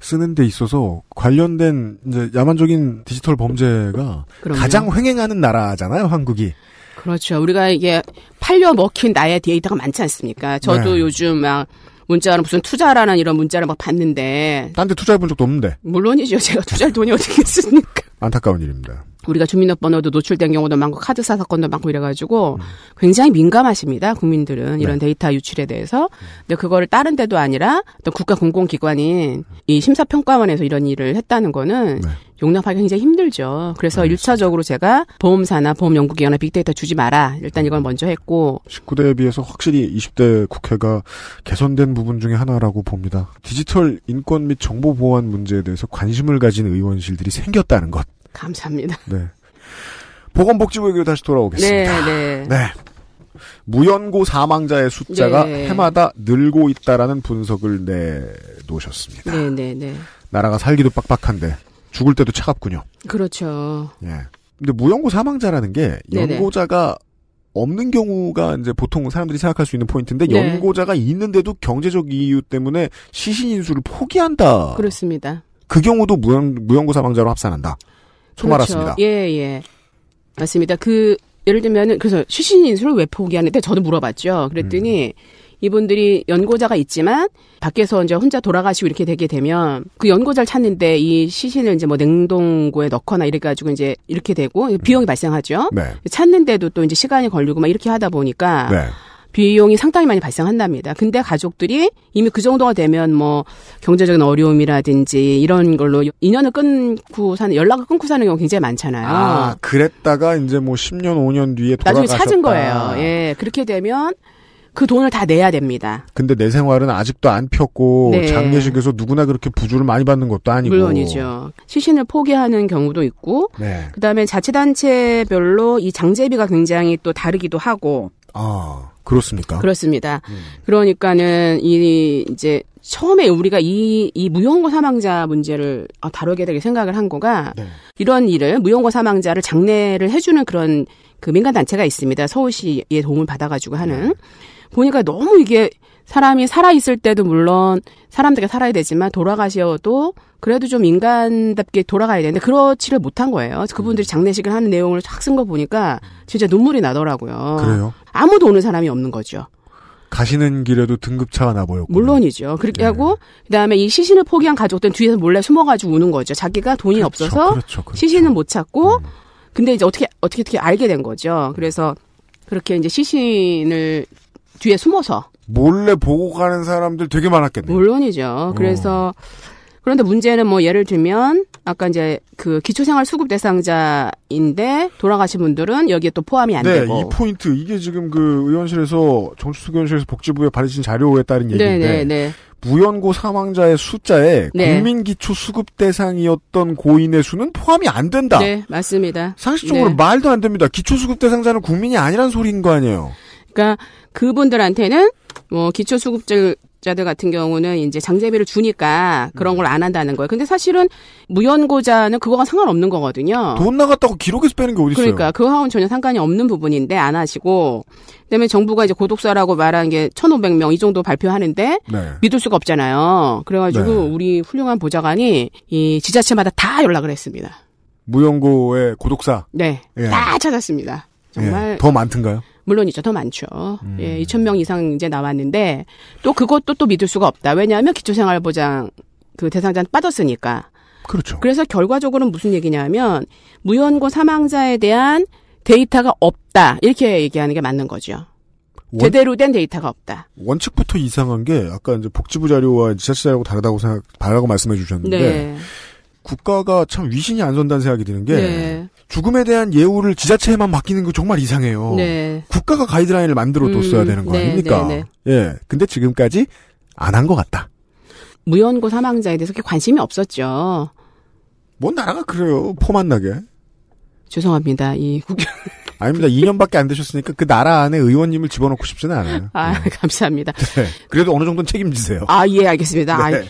쓰는 데 있어서 관련된 이제 야만적인 디지털 범죄가 그럼요. 가장 횡행하는 나라잖아요, 한국이. 그렇죠. 우리가 이게 팔려 먹힌 나의 데이터가 많지 않습니까? 저도 네. 요즘 막 문자로 무슨 투자라는 이런 문자를 막 봤는데. 딴 데 투자해 본 적도 없는데. 물론이죠. 제가 투자할 돈이 어디 있습니까? (laughs) 안타까운 일입니다. 우리가 주민등록번호도 노출된 경우도 많고 카드사 사건도 많고 이래가지고 음. 굉장히 민감하십니다 국민들은 네. 이런 네. 데이터 유출에 대해서 음. 근데 그거를 다른 데도 아니라 어 국가 공공기관인 이 심사평가원에서 이런 일을 했다는 거는 네. 용납하기 굉장히 힘들죠. 그래서 1차적으로 제가 보험사나 보험연구기관에 빅데이터 주지 마라. 일단 이걸 먼저 했고. 19대에 비해서 확실히 20대 국회가 개선된 부분 중에 하나라고 봅니다. 디지털 인권 및 정보 보안 문제에 대해서 관심을 가진 의원실들이 생겼다는 것. 감사합니다. 네. 보건복지부 얘기로 다시 돌아오겠습니다. 네, 네. 네. 무연고 사망자의 숫자가 네. 해마다 늘고 있다라는 분석을 내놓으셨습니다. 네, 네, 네. 나라가 살기도 빡빡한데 죽을 때도 차갑군요. 그렇죠. 예. 근데 무연고 사망자라는 게 연고자가 네네. 없는 경우가 이제 보통 사람들이 생각할 수 있는 포인트인데 네. 연고자가 있는데도 경제적 이유 때문에 시신 인수를 포기한다. 그렇습니다. 그 경우도 무연, 무연고 사망자로 합산한다. 소말았습니다. 그렇죠. 예, 예. 맞습니다. 그 예를 들면은 그래서 시신 인수를 왜 포기하는데 저도 물어봤죠. 그랬더니 음. 이분들이 연고자가 있지만 밖에서 이제 혼자 돌아가시고 이렇게 되게 되면 그 연고자를 찾는데 이 시신을 이제 뭐 냉동고에 넣거나 이래가지고 이제 이렇게 되고 음. 비용이 발생하죠. 네. 찾는데도 또 이제 시간이 걸리고 막 이렇게 하다 보니까 네. 비용이 상당히 많이 발생한답니다. 근데 가족들이 이미 그 정도가 되면 뭐 경제적인 어려움이라든지 이런 걸로 인연을 끊고 사는 연락을 끊고 사는 경우 굉장히 많잖아요. 아, 그랬다가 이제 뭐 10년 5년 뒤에 돌아가셨다. 나중에 찾은 거예요. 예, 그렇게 되면 그 돈을 다 내야 됩니다. 근데 내 생활은 아직도 안 폈고 네. 장례식에서 누구나 그렇게 부주를 많이 받는 것도 아니고 물론이죠. 시신을 포기하는 경우도 있고 네. 그다음에 자치단체별로 이 장제비가 굉장히 또 다르기도 하고 아 그렇습니까? 그렇습니다. 음. 그러니까는 이 이제 처음에 우리가 이, 이 무용고 사망자 문제를 아, 다루게 되게 생각을 한 거가 네. 이런 일을 무용고 사망자를 장례를 해주는 그런 그 민간 단체가 있습니다. 서울시의 도움을 받아가지고 하는. 네. 보니까 너무 이게 사람이 살아있을 때도 물론 사람들에게 살아야 되지만 돌아가셔도 그래도 좀 인간답게 돌아가야 되는데 그렇지를 못한 거예요. 그분들이 음. 장례식을 하는 내용을 쫙쓴거 보니까 진짜 눈물이 나더라고요. 그래요? 아무도 오는 사람이 없는 거죠. 가시는 길에도 등급차가 나보였고 물론이죠. 그렇게 네. 하고 그다음에 이 시신을 포기한 가족들은 뒤에서 몰래 숨어가지고 우는 거죠. 자기가 돈이 그렇죠, 없어서 그렇죠, 그렇죠. 시신은 못 찾고 음. 근데 이제 어떻게 어떻게 어떻게 알게 된 거죠. 그래서 그렇게 이제 시신을 뒤에 숨어서 몰래 보고 가는 사람들 되게 많았겠네요. 물론이죠. 어. 그래서 오. 그런데 문제는 뭐 예를 들면 아까 이제 그 기초생활 수급 대상자인데 돌아가신 분들은 여기에 또 포함이 안 네, 되고. 이 포인트 이게 지금 그 의원실에서 정수수 의원실에서 복지부에 받으신 자료에 따른 네, 네, 얘기인데 네네네. 무연고 사망자의 숫자에 네. 국민기초 수급 대상이었던 고인의 수는 포함이 안 된다. 네, 맞습니다. 상식적으로 네. 말도 안 됩니다. 기초 수급 대상자는 국민이 아니란 소리인 거 아니에요. 그러니까 그분들한테는 뭐 기초 수급자 자들 같은 경우는 이제 장제비를 주니까 그런 음. 걸안 한다는 거예요. 근데 사실은 무연고자는 그거가 상관없는 거거든요. 돈 나갔다고 기록에서 빼는 게 어디 있어요? 그러니까 그하고는 전혀 상관이 없는 부분인데 안 하시고 그다음에 정부가 이제 고독사라고 말한 게 1,500명 이 정도 발표하는데 네. 믿을 수가 없잖아요. 그래가지고 네. 우리 훌륭한 보좌관이 이 지자체마다 다 연락을 했습니다. 무연고의 고독사. 네, 예. 다 찾았습니다. 정말 예. 더 많던가요? 물론이죠. 더 많죠. 음. 예, 2,000명 이상 이제 나왔는데 또 그것도 또 믿을 수가 없다. 왜냐하면 기초생활보장 그 대상자는 빠졌으니까. 그렇죠. 그래서 결과적으로는 무슨 얘기냐면 무연고 사망자에 대한 데이터가 없다. 이렇게 얘기하는 게 맞는 거죠. 원, 제대로 된 데이터가 없다. 원칙부터 이상한 게 아까 이제 복지부 자료와 지자체 자료하고 다르다고 생각, 다르다고 말씀해 주셨는데 네. 국가가 참 위신이 안 선다는 생각이 드는 게 네. 죽음에 대한 예우를 지자체에만 맡기는 거 정말 이상해요. 네. 국가가 가이드라인을 만들어 뒀어야 음, 되는 거 네, 아닙니까? 네, 네, 예. 근데 지금까지 안 한 것 같다. 무연고 사망자에 대해서 그렇게 관심이 없었죠. 뭔 나라가 그래요. 포 만나게. 죄송합니다. 이 국경. (laughs) 아닙니다. 2년밖에 안 되셨으니까 그 나라 안에 의원님을 집어넣고 싶지는 않아요. 아, 네. 감사합니다. 네. 그래도 어느 정도는 책임지세요. 아, 예, 알겠습니다. 네. 아,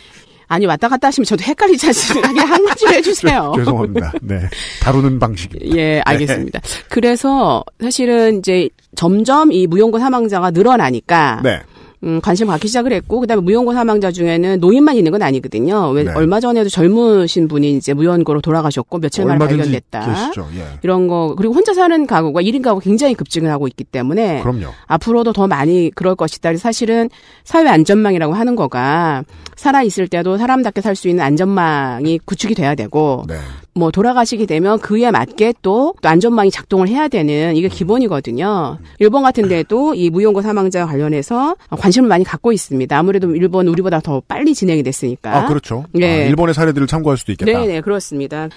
아니 왔다 갔다 하시면 저도 헷갈리지 않습니까? 그냥 한마디로 네. 해주세요. (laughs) 죄송합니다. 네, 다루는 방식 예, 네. 알겠습니다. 네. 그래서 사실은 이제 점점 이 무용고 사망자가 늘어나니까 네. 음, 관심 갖기 시작을 했고 그다음에 무연고 사망자 중에는 노인만 있는 건 아니거든요. 왜 네. 얼마 전에도 젊으신 분이 이제 무연고로 돌아가셨고 며칠 만에 발견됐다. 예. 이런 거 그리고 혼자 사는 가구가 1인 가구 굉장히 급증을 하고 있기 때문에 그럼요. 앞으로도 더 많이 그럴 것이다. 사실은 사회 안전망이라고 하는 거가 살아 있을 때도 사람답게 살 수 있는 안전망이 구축이 돼야 되고 네. 뭐 돌아가시게 되면 그에 맞게 또, 또 안전망이 작동을 해야 되는 이게 음. 기본이거든요. 일본 같은 데도 이 무용고 사망자 관련해서 관심을 많이 갖고 있습니다. 아무래도 일본 우리보다 더 빨리 진행이 됐으니까. 아, 그렇죠. 네. 아, 일본의 사례들을 참고할 수도 있겠다. 네, 네, 그렇습니다.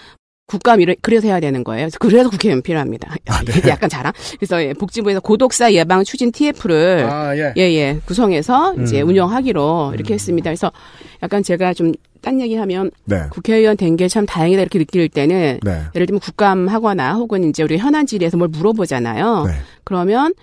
국감을 그래서 해야 되는 거예요. 그래서, 국회의 필요합니다. 아, (laughs) 네. 약간 자랑. 그래서 예, 복지부에서 고독사 예방 추진 TF를 아, 예. 예, 예 구성해서 음. 이제 운영하기로 이렇게 음. 했습니다. 그래서 약간 제가 좀 딴 얘기하면 네. 국회의원 된 게 참 다행이다 이렇게 느낄 때는 네. 예를 들면 국감하거나 혹은 이제 우리 현안 질의에서 뭘 물어보잖아요. 네. 그러면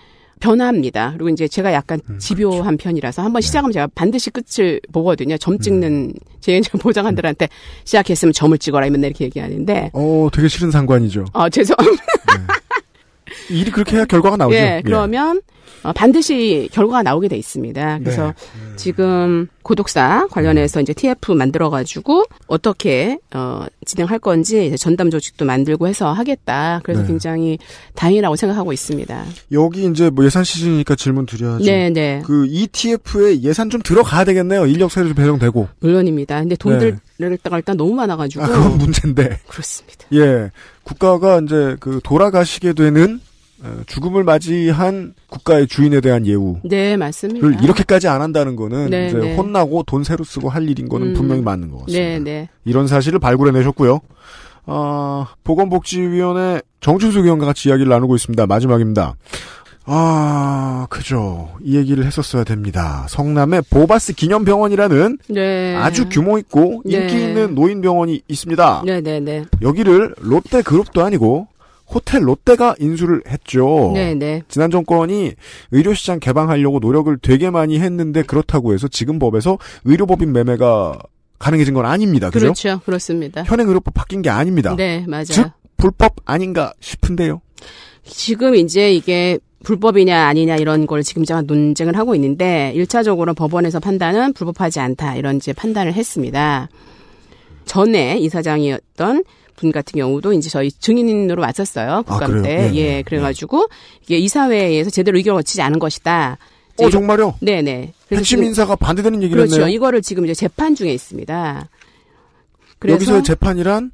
변화합니다. 그리고 이제 제가 약간 음, 집요한 음, 그렇죠. 편이라서 한번 네. 시작하면 제가 반드시 끝을 보거든요. 점 네. 찍는 제 보장한들한테 시작했으면 점을 찍어라 이면 이렇게 얘기하는데. 어, 되게 싫은 상관이죠. 어, 죄송 네. 일이 그렇게 해야 결과가 나오죠. 네, 그러면 예. 어, 반드시 결과가 나오게 돼 있습니다. 그래서 네. 지금 고독사 관련해서 이제 TF 만들어가지고 어떻게 어, 진행할 건지 이제 전담 조직도 만들고 해서 하겠다. 그래서 네. 굉장히 다행이라고 생각하고 있습니다. 여기 이제 뭐 예산 시즌이니까 질문 드려야죠. 네, 네. 그 ETF에 예산 좀 들어가야 되겠네요. 인력 사례도 배정되고. 물론입니다. 근데 돈들 네. 일단 너무 많아가지고. 아, 그건 문제인데. 그렇습니다. 예, 국가가 이제 그 돌아가시게 되는 어, 죽음을 맞이한 국가의 주인에 대한 예우를 네, 맞습니다. 이렇게까지 안 한다는 거는 네, 이제 네. 혼나고 돈 새로 쓰고 할 일인 거는 음, 분명히 맞는 것 같습니다. 네, 네. 이런 사실을 발굴해내셨고요. 어, 보건복지위원회 정춘수 위원과 같이 이야기를 나누고 있습니다. 마지막입니다. 아, 그죠. 이 얘기를 했었어야 됩니다. 성남의 보바스 기념병원이라는 네. 아주 규모 있고 네. 인기 네. 있는 노인 병원이 있습니다. 네, 여기를 롯데 그룹도 아니고 호텔 롯데가 인수를 했죠. 네네. 네. 지난 정권이 의료시장 개방하려고 노력을 되게 많이 했는데 그렇다고 해서 지금 법에서 의료법인 매매가 가능해진 건 아닙니다. 그죠? 그렇죠. 그렇습니다. 현행 의료법 바뀐 게 아닙니다. 네, 맞아요. 즉 불법 아닌가 싶은데요. 지금 이제 이게 불법이냐 아니냐 이런 걸 지금 제가 논쟁을 하고 있는데 1차적으로 법원에서 판단은 불법하지 않다 이런 이제 판단을 했습니다. 전에 이사장이었던 분 같은 경우도 이제 저희 증인으로 왔었어요. 아, 국감 아, 때. 네, 네, 예, 예. 그래가지고 이게 이사회에서 제대로 의견을 거치지 않은 것이다. 어, 정말요? 네네. 그 핵심 인사가 반대되는 얘기를 그렇죠. 했네요. 이거를 지금 이제 재판 중에 있습니다. 그래서 여기서 의 재판이란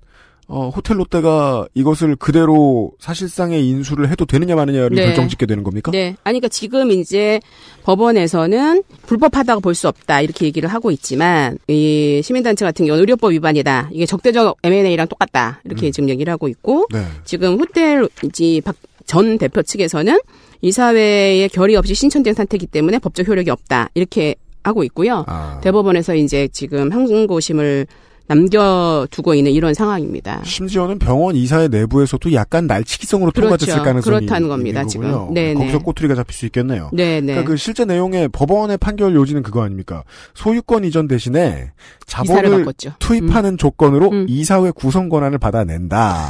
어, 호텔 롯데가 이것을 그대로 사실상의 인수를 해도 되느냐 마느냐를 네. 결정짓게 되는 겁니까? 네. 아니 그러니까 지금 이제 법원에서는 불법하다고 볼 수 없다 이렇게 얘기를 하고 있지만 이 시민단체 같은 경우는 의료법 위반이다. 이게 적대적 M&A랑 똑같다 이렇게 음. 지금 얘기를 하고 있고 네. 지금 호텔 이제 전 대표 측에서는 이사회의 결의 없이 신청된 상태이기 때문에 법적 효력이 없다 이렇게 하고 있고요. 아. 대법원에서 이제 지금 항고심을 남겨두고 있는 이런 상황입니다. 심지어는 병원 이사회 내부에서도 약간 날치기성으로 표가 그렇죠. 됐을 가능성이 그렇다는 겁니다. 거군요. 지금 네, 네네. 거기서 꼬투리가 잡힐 수 있겠네요. 네네. 네. 그러니까 그 실제 내용의 법원의 판결 요지는 그거 아닙니까? 소유권 이전 대신에 자본을 투입하는 음. 조건으로 음. 이사회 구성 권한을 받아낸다.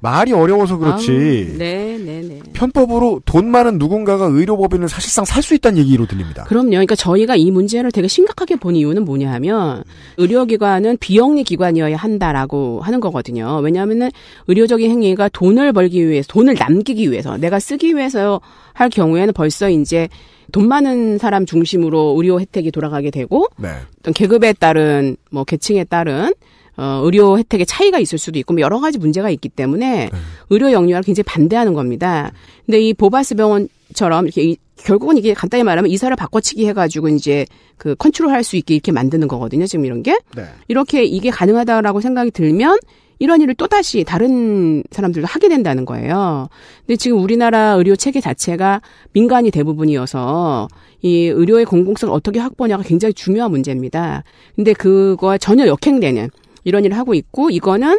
말이 어려워서 그렇지. 네네네. 네, 편법으로 돈 많은 누군가가 의료법인을 사실상 살 수 있다는 얘기로 들립니다. 그럼요. 그러니까 저희가 이 문제를 되게 심각하게 본 이유는 뭐냐 하면 의료기관은 비용 공공립기관이어야 한다라고 하는 거거든요. 왜냐하면은 의료적인 행위가 돈을 벌기 위해서, 돈을 남기기 위해서, 내가 쓰기 위해서 할 경우에는 벌써 이제 돈 많은 사람 중심으로 의료 혜택이 돌아가게 되고, 네. 어떤 계급에 따른, 뭐 계층에 따른, 어, 의료 혜택의 차이가 있을 수도 있고, 뭐 여러 가지 문제가 있기 때문에 네. 의료 영유화를 굉장히 반대하는 겁니다. 근데 이 보바스 병원 처럼 이렇게 이, 결국은 이게 간단히 말하면 이사를 바꿔치기 해가지고 이제 그 컨트롤할 수 있게 이렇게 만드는 거거든요. 지금 이런 게 네. 이렇게 이게 가능하다라고 생각이 들면 이런 일을 또 다시 다른 사람들도 하게 된다는 거예요. 근데 지금 우리나라 의료 체계 자체가 민간이 대부분이어서 이 의료의 공공성을 어떻게 확보하냐가 굉장히 중요한 문제입니다. 근데 그거와 전혀 역행되는 이런 일을 하고 있고 이거는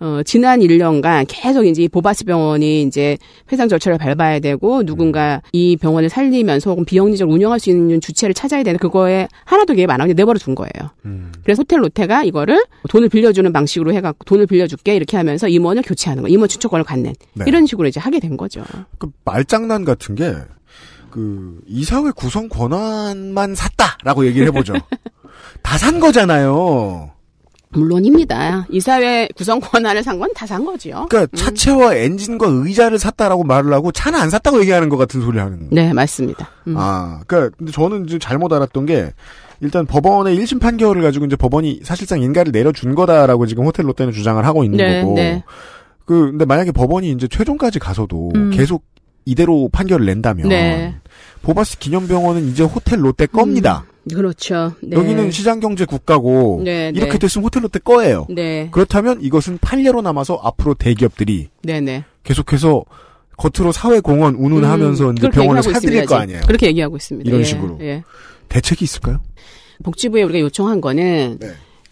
어, 지난 1년간 계속 이제 보바스 병원이 이제 회상 절차를 밟아야 되고 누군가 이 병원을 살리면서 혹은 비영리적으로 운영할 수 있는 주체를 찾아야 되는 그거에 하나도 계획 안 하고 내버려 둔 거예요. 음. 그래서 호텔 로테가 이거를 돈을 빌려주는 방식으로 해갖고 돈을 빌려줄게 이렇게 하면서 임원을 교체하는 거, 임원 추천권을 갖는 네. 이런 식으로 이제 하게 된 거죠. 그 말장난 같은 게 그 이사회 구성 권한만 샀다라고 얘기를 해보죠. (laughs) 다 산 거잖아요. 물론입니다. 이사회 구성 권한을 산 건 다 산 거지요. 그러니까 음. 차체와 음. 엔진과 의자를 샀다라고 말을 하고 차는 안 샀다고 얘기하는 것 같은 소리 를 하는. 네, 맞습니다. 음. 아, 그러니까 근데 저는 이제 잘못 알았던 게 일단 법원의 1심 판결을 가지고 이제 법원이 사실상 인가를 내려준 거다라고 지금 호텔 롯데는 주장을 하고 있는 네, 거고. 네. 그 근데 만약에 법원이 이제 최종까지 가서도 음. 계속 이대로 판결을 낸다면 네. 보바스 기념병원은 이제 호텔 롯데 겁니다. 그렇죠. 네. 여기는 시장경제 국가고 네, 네. 이렇게 네. 됐으면 호텔 롯데 거예요. 네. 그렇다면 이것은 판례로 남아서 앞으로 대기업들이 네, 계속해서 겉으로 사회공헌 운운하면서 음, 이제 병원을 사드릴 거 아니에요. 그렇게 얘기하고 있습니다. 이런 예, 식으로 예. 대책이 있을까요? 복지부에 우리가 요청한 거는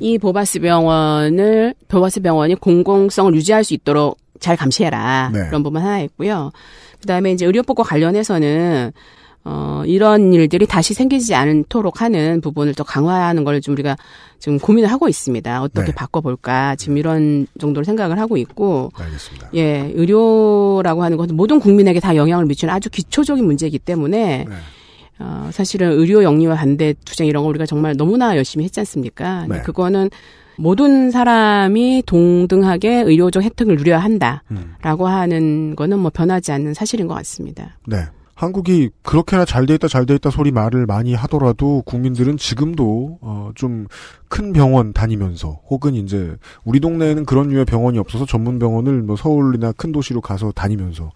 이 보바스 병원을 보바스 병원이 공공성을 유지할 수 있도록 잘 감시해라 그런 부분 하나 있고요. 그다음에 이제 의료법과 관련해서는 어, 이런 일들이 다시 생기지 않도록 하는 부분을 또 강화하는 걸 좀 우리가 지금 고민을 하고 있습니다. 어떻게 네. 바꿔볼까. 지금 네. 이런 정도로 생각을 하고 있고. 알겠습니다. 예, 의료라고 하는 것은 모든 국민에게 다 영향을 미치는 아주 기초적인 문제이기 때문에 네. 어, 사실은 의료 영리와 반대 투쟁 이런 거 우리가 정말 너무나 열심히 했지 않습니까? 네. 그거는 모든 사람이 동등하게 의료적 혜택을 누려야 한다라고 음. 하는 거는 뭐 변하지 않는 사실인 것 같습니다. 네. 한국이 그렇게나 잘 돼 있다 잘 돼 있다 소리 말을 많이 하더라도 국민들은 지금도 어좀 큰 병원 다니면서 혹은 이제 우리 동네에는 그런 류의 병원이 없어서 전문 병원을 뭐 서울이나 큰 도시로 가서 다니면서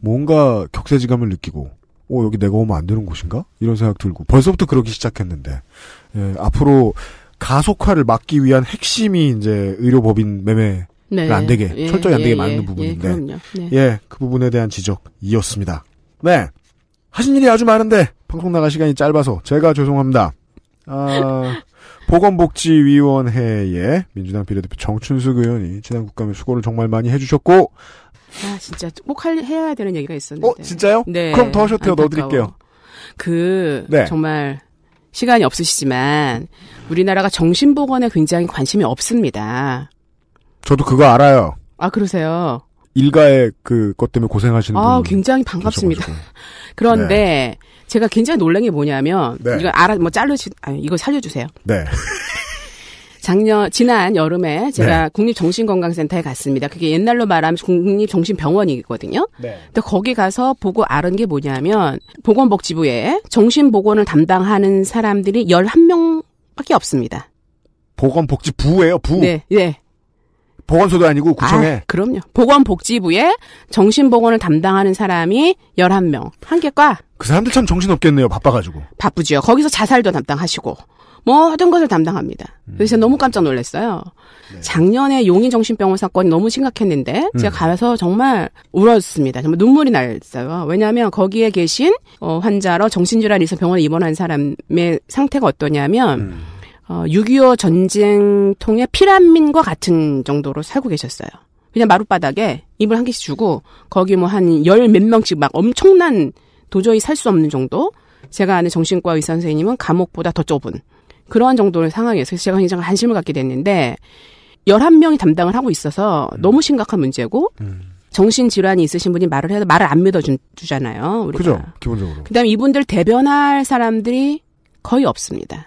뭔가 격세지감을 느끼고 어 여기 내가 오면 안 되는 곳인가 이런 생각 들고 벌써부터 그러기 시작했는데 예, 앞으로 가속화를 막기 위한 핵심이 이제 의료법인 매매 네, 안 되게 예, 철저히 안 되게 예, 만드는 예, 부분인데 네. 예, 네. 그 부분에 대한 지적이었습니다. 네. 하신 일이 아주 많은데 방송 나갈 시간이 짧아서 제가 죄송합니다. 아, (laughs) 보건복지위원회에 민주당 비례대표 정춘숙 의원이 지난 국감에 수고를 정말 많이 해주셨고 아 진짜 꼭 할, 해야 되는 얘기가 있었는데. 어 진짜요? 네. 그럼 더 하셔도 돼요. 넣어드릴게요. 그 네. 정말 시간이 없으시지만 우리나라가 정신보건에 굉장히 관심이 없습니다. 저도 그거 알아요. 아 그러세요? 일가의 그것 때문에 고생하시는 아, 분 굉장히 반갑습니다. (laughs) 그런데 네. 제가 굉장히 놀란 게 뭐냐면 네. 이거 알아 뭐잘르지 아니 이거 살려주세요. 네. 작년 지난 여름에 제가 네. 국립정신건강센터에 갔습니다. 그게 옛날로 말하면 국립정신병원이거든요. 네. 근데 거기 가서 보고 알은 게 뭐냐면 보건복지부에 정신보건을 담당하는 사람들이 11명밖에 없습니다. 보건복지부예요, 부. 네, 네. 보건소도 아니고 아, 구청에. 아, 그럼요. 보건복지부에 정신보건을 담당하는 사람이 11명. 한 개과. 그 사람들 참 정신없겠네요. 바빠가지고. 바쁘죠. 거기서 자살도 담당하시고. 뭐 하던 것을 담당합니다. 음. 그래서 음. 너무 깜짝 놀랐어요. 네. 작년에 용인 정신병원 사건이 너무 심각했는데 음. 제가 가서 정말 울었습니다. 정말 눈물이 났어요. 왜냐하면 거기에 계신 어, 환자로 정신질환이 있어 병원에 입원한 사람의 상태가 어떠냐면 음. 어, 6.25 전쟁 통해 피란민과 같은 정도로 살고 계셨어요. 그냥 마룻바닥에 입을 한 개씩 주고 거기 뭐 한 열 몇 명씩 막 엄청난 도저히 살 수 없는 정도. 제가 아는 정신과 의사 선생님은 감옥보다 더 좁은 그러한 정도의 상황에서 제가 굉장히 한심을 갖게 됐는데 1 1 명이 담당을 하고 있어서 너무 심각한 문제고 음. 정신질환이 있으신 분이 말을 해도 말을 안 믿어주잖아요. 그죠, 기본적으로. 그 다음에 이분들 대변할 사람들이 거의 없습니다.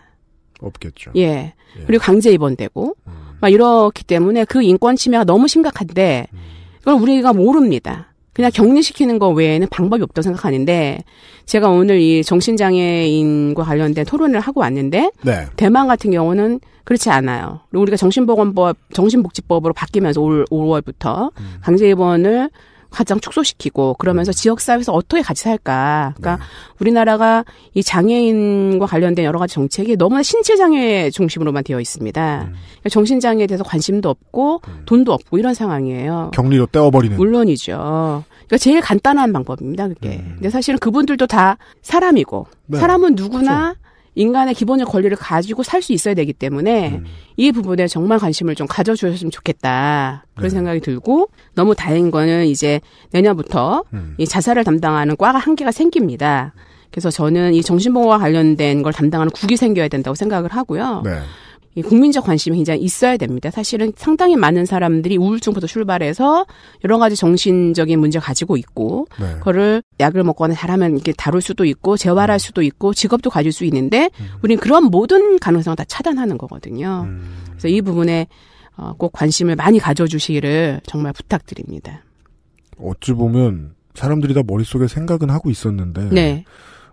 없겠죠. 예. 예. 그리고 강제 입원되고 음. 막 이렇기 때문에 그 인권 침해가 너무 심각한데 음. 이걸 우리가 모릅니다. 그냥 격리시키는 거 외에는 방법이 없다고 생각하는데 제가 오늘 이 정신장애인과 관련된 토론을 하고 왔는데 네. 대만 같은 경우는 그렇지 않아요. 우리가 정신보건법 정신복지법으로 바뀌면서 올 5월부터 음. 강제 입원을 가장 축소시키고 그러면서 네. 지역 사회에서 어떻게 같이 살까. 그러니까 네. 우리나라가 이 장애인과 관련된 여러 가지 정책이 너무나 신체 장애 중심으로만 되어 있습니다. 음. 그 그러니까 정신 장애에 대해서 관심도 없고 음. 돈도 없고 이런 상황이에요. 격리로 떼어버리는. 물론이죠. 그러니까 제일 간단한 방법입니다. 그게. 음. 근데 사실은 그분들도 다 사람이고 네. 사람은 누구나 그렇죠. 인간의 기본적 권리를 가지고 살 수 있어야 되기 때문에 음. 이 부분에 정말 관심을 좀 가져주셨으면 좋겠다 그런 네. 생각이 들고 너무 다행인 거는 이제 내년부터 음. 이 자살을 담당하는 과가 한 개가 생깁니다. 그래서 저는 이 정신보호와 관련된 걸 담당하는 국이 생겨야 된다고 생각을 하고요. 네. 이 국민적 관심이 굉장히 있어야 됩니다. 사실은 상당히 많은 사람들이 우울증부터 출발해서 여러 가지 정신적인 문제 가지고 있고 네. 그거를 약을 먹거나 잘하면 이렇게 다룰 수도 있고 재활할 음. 수도 있고 직업도 가질 수 있는데 음. 우리는 그런 모든 가능성을 다 차단하는 거거든요. 음. 그래서 이 부분에 어, 꼭 관심을 많이 가져주시기를 정말 부탁드립니다. 어찌 보면 사람들이 다 머릿속에 생각은 하고 있었는데 네.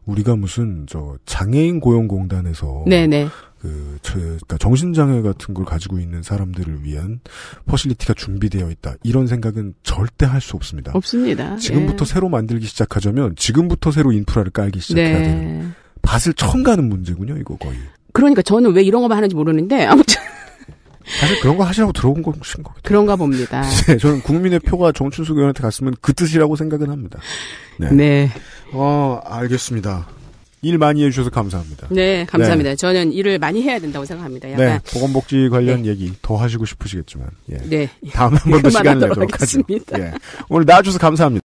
우리가 무슨 저 장애인 고용공단에서 네, 네. 그, 그러니까 정신장애 같은 걸 가지고 있는 사람들을 위한 퍼실리티가 준비되어 있다. 이런 생각은 절대 할 수 없습니다. 없습니다. 지금부터 예. 새로 만들기 시작하자면 지금부터 새로 인프라를 깔기 시작해야 네. 되는 밭을 처음 가는 문제군요, 이거 거의. 그러니까 저는 왜 이런 거만 하는지 모르는데 아무튼 사실 그런 거 하시라고 들어온 것인 거겠죠. 그런가 봅니다. (laughs) 네, 저는 국민의 표가 정춘숙 의원한테 갔으면 그 뜻이라고 생각은 합니다. 네. 네. 어, 알겠습니다. 일 많이 해주셔서 감사합니다. 네, 네. 감사합니다. 네. 저는 일을 많이 해야 된다고 생각합니다. 네, 약간 네, 보건복지 관련 네. 얘기 더 하시고 싶으시겠지만, 예. 네, 다음에 한번더 시간 내도록 하겠습니다. 예. 오늘 나와주셔서 감사합니다.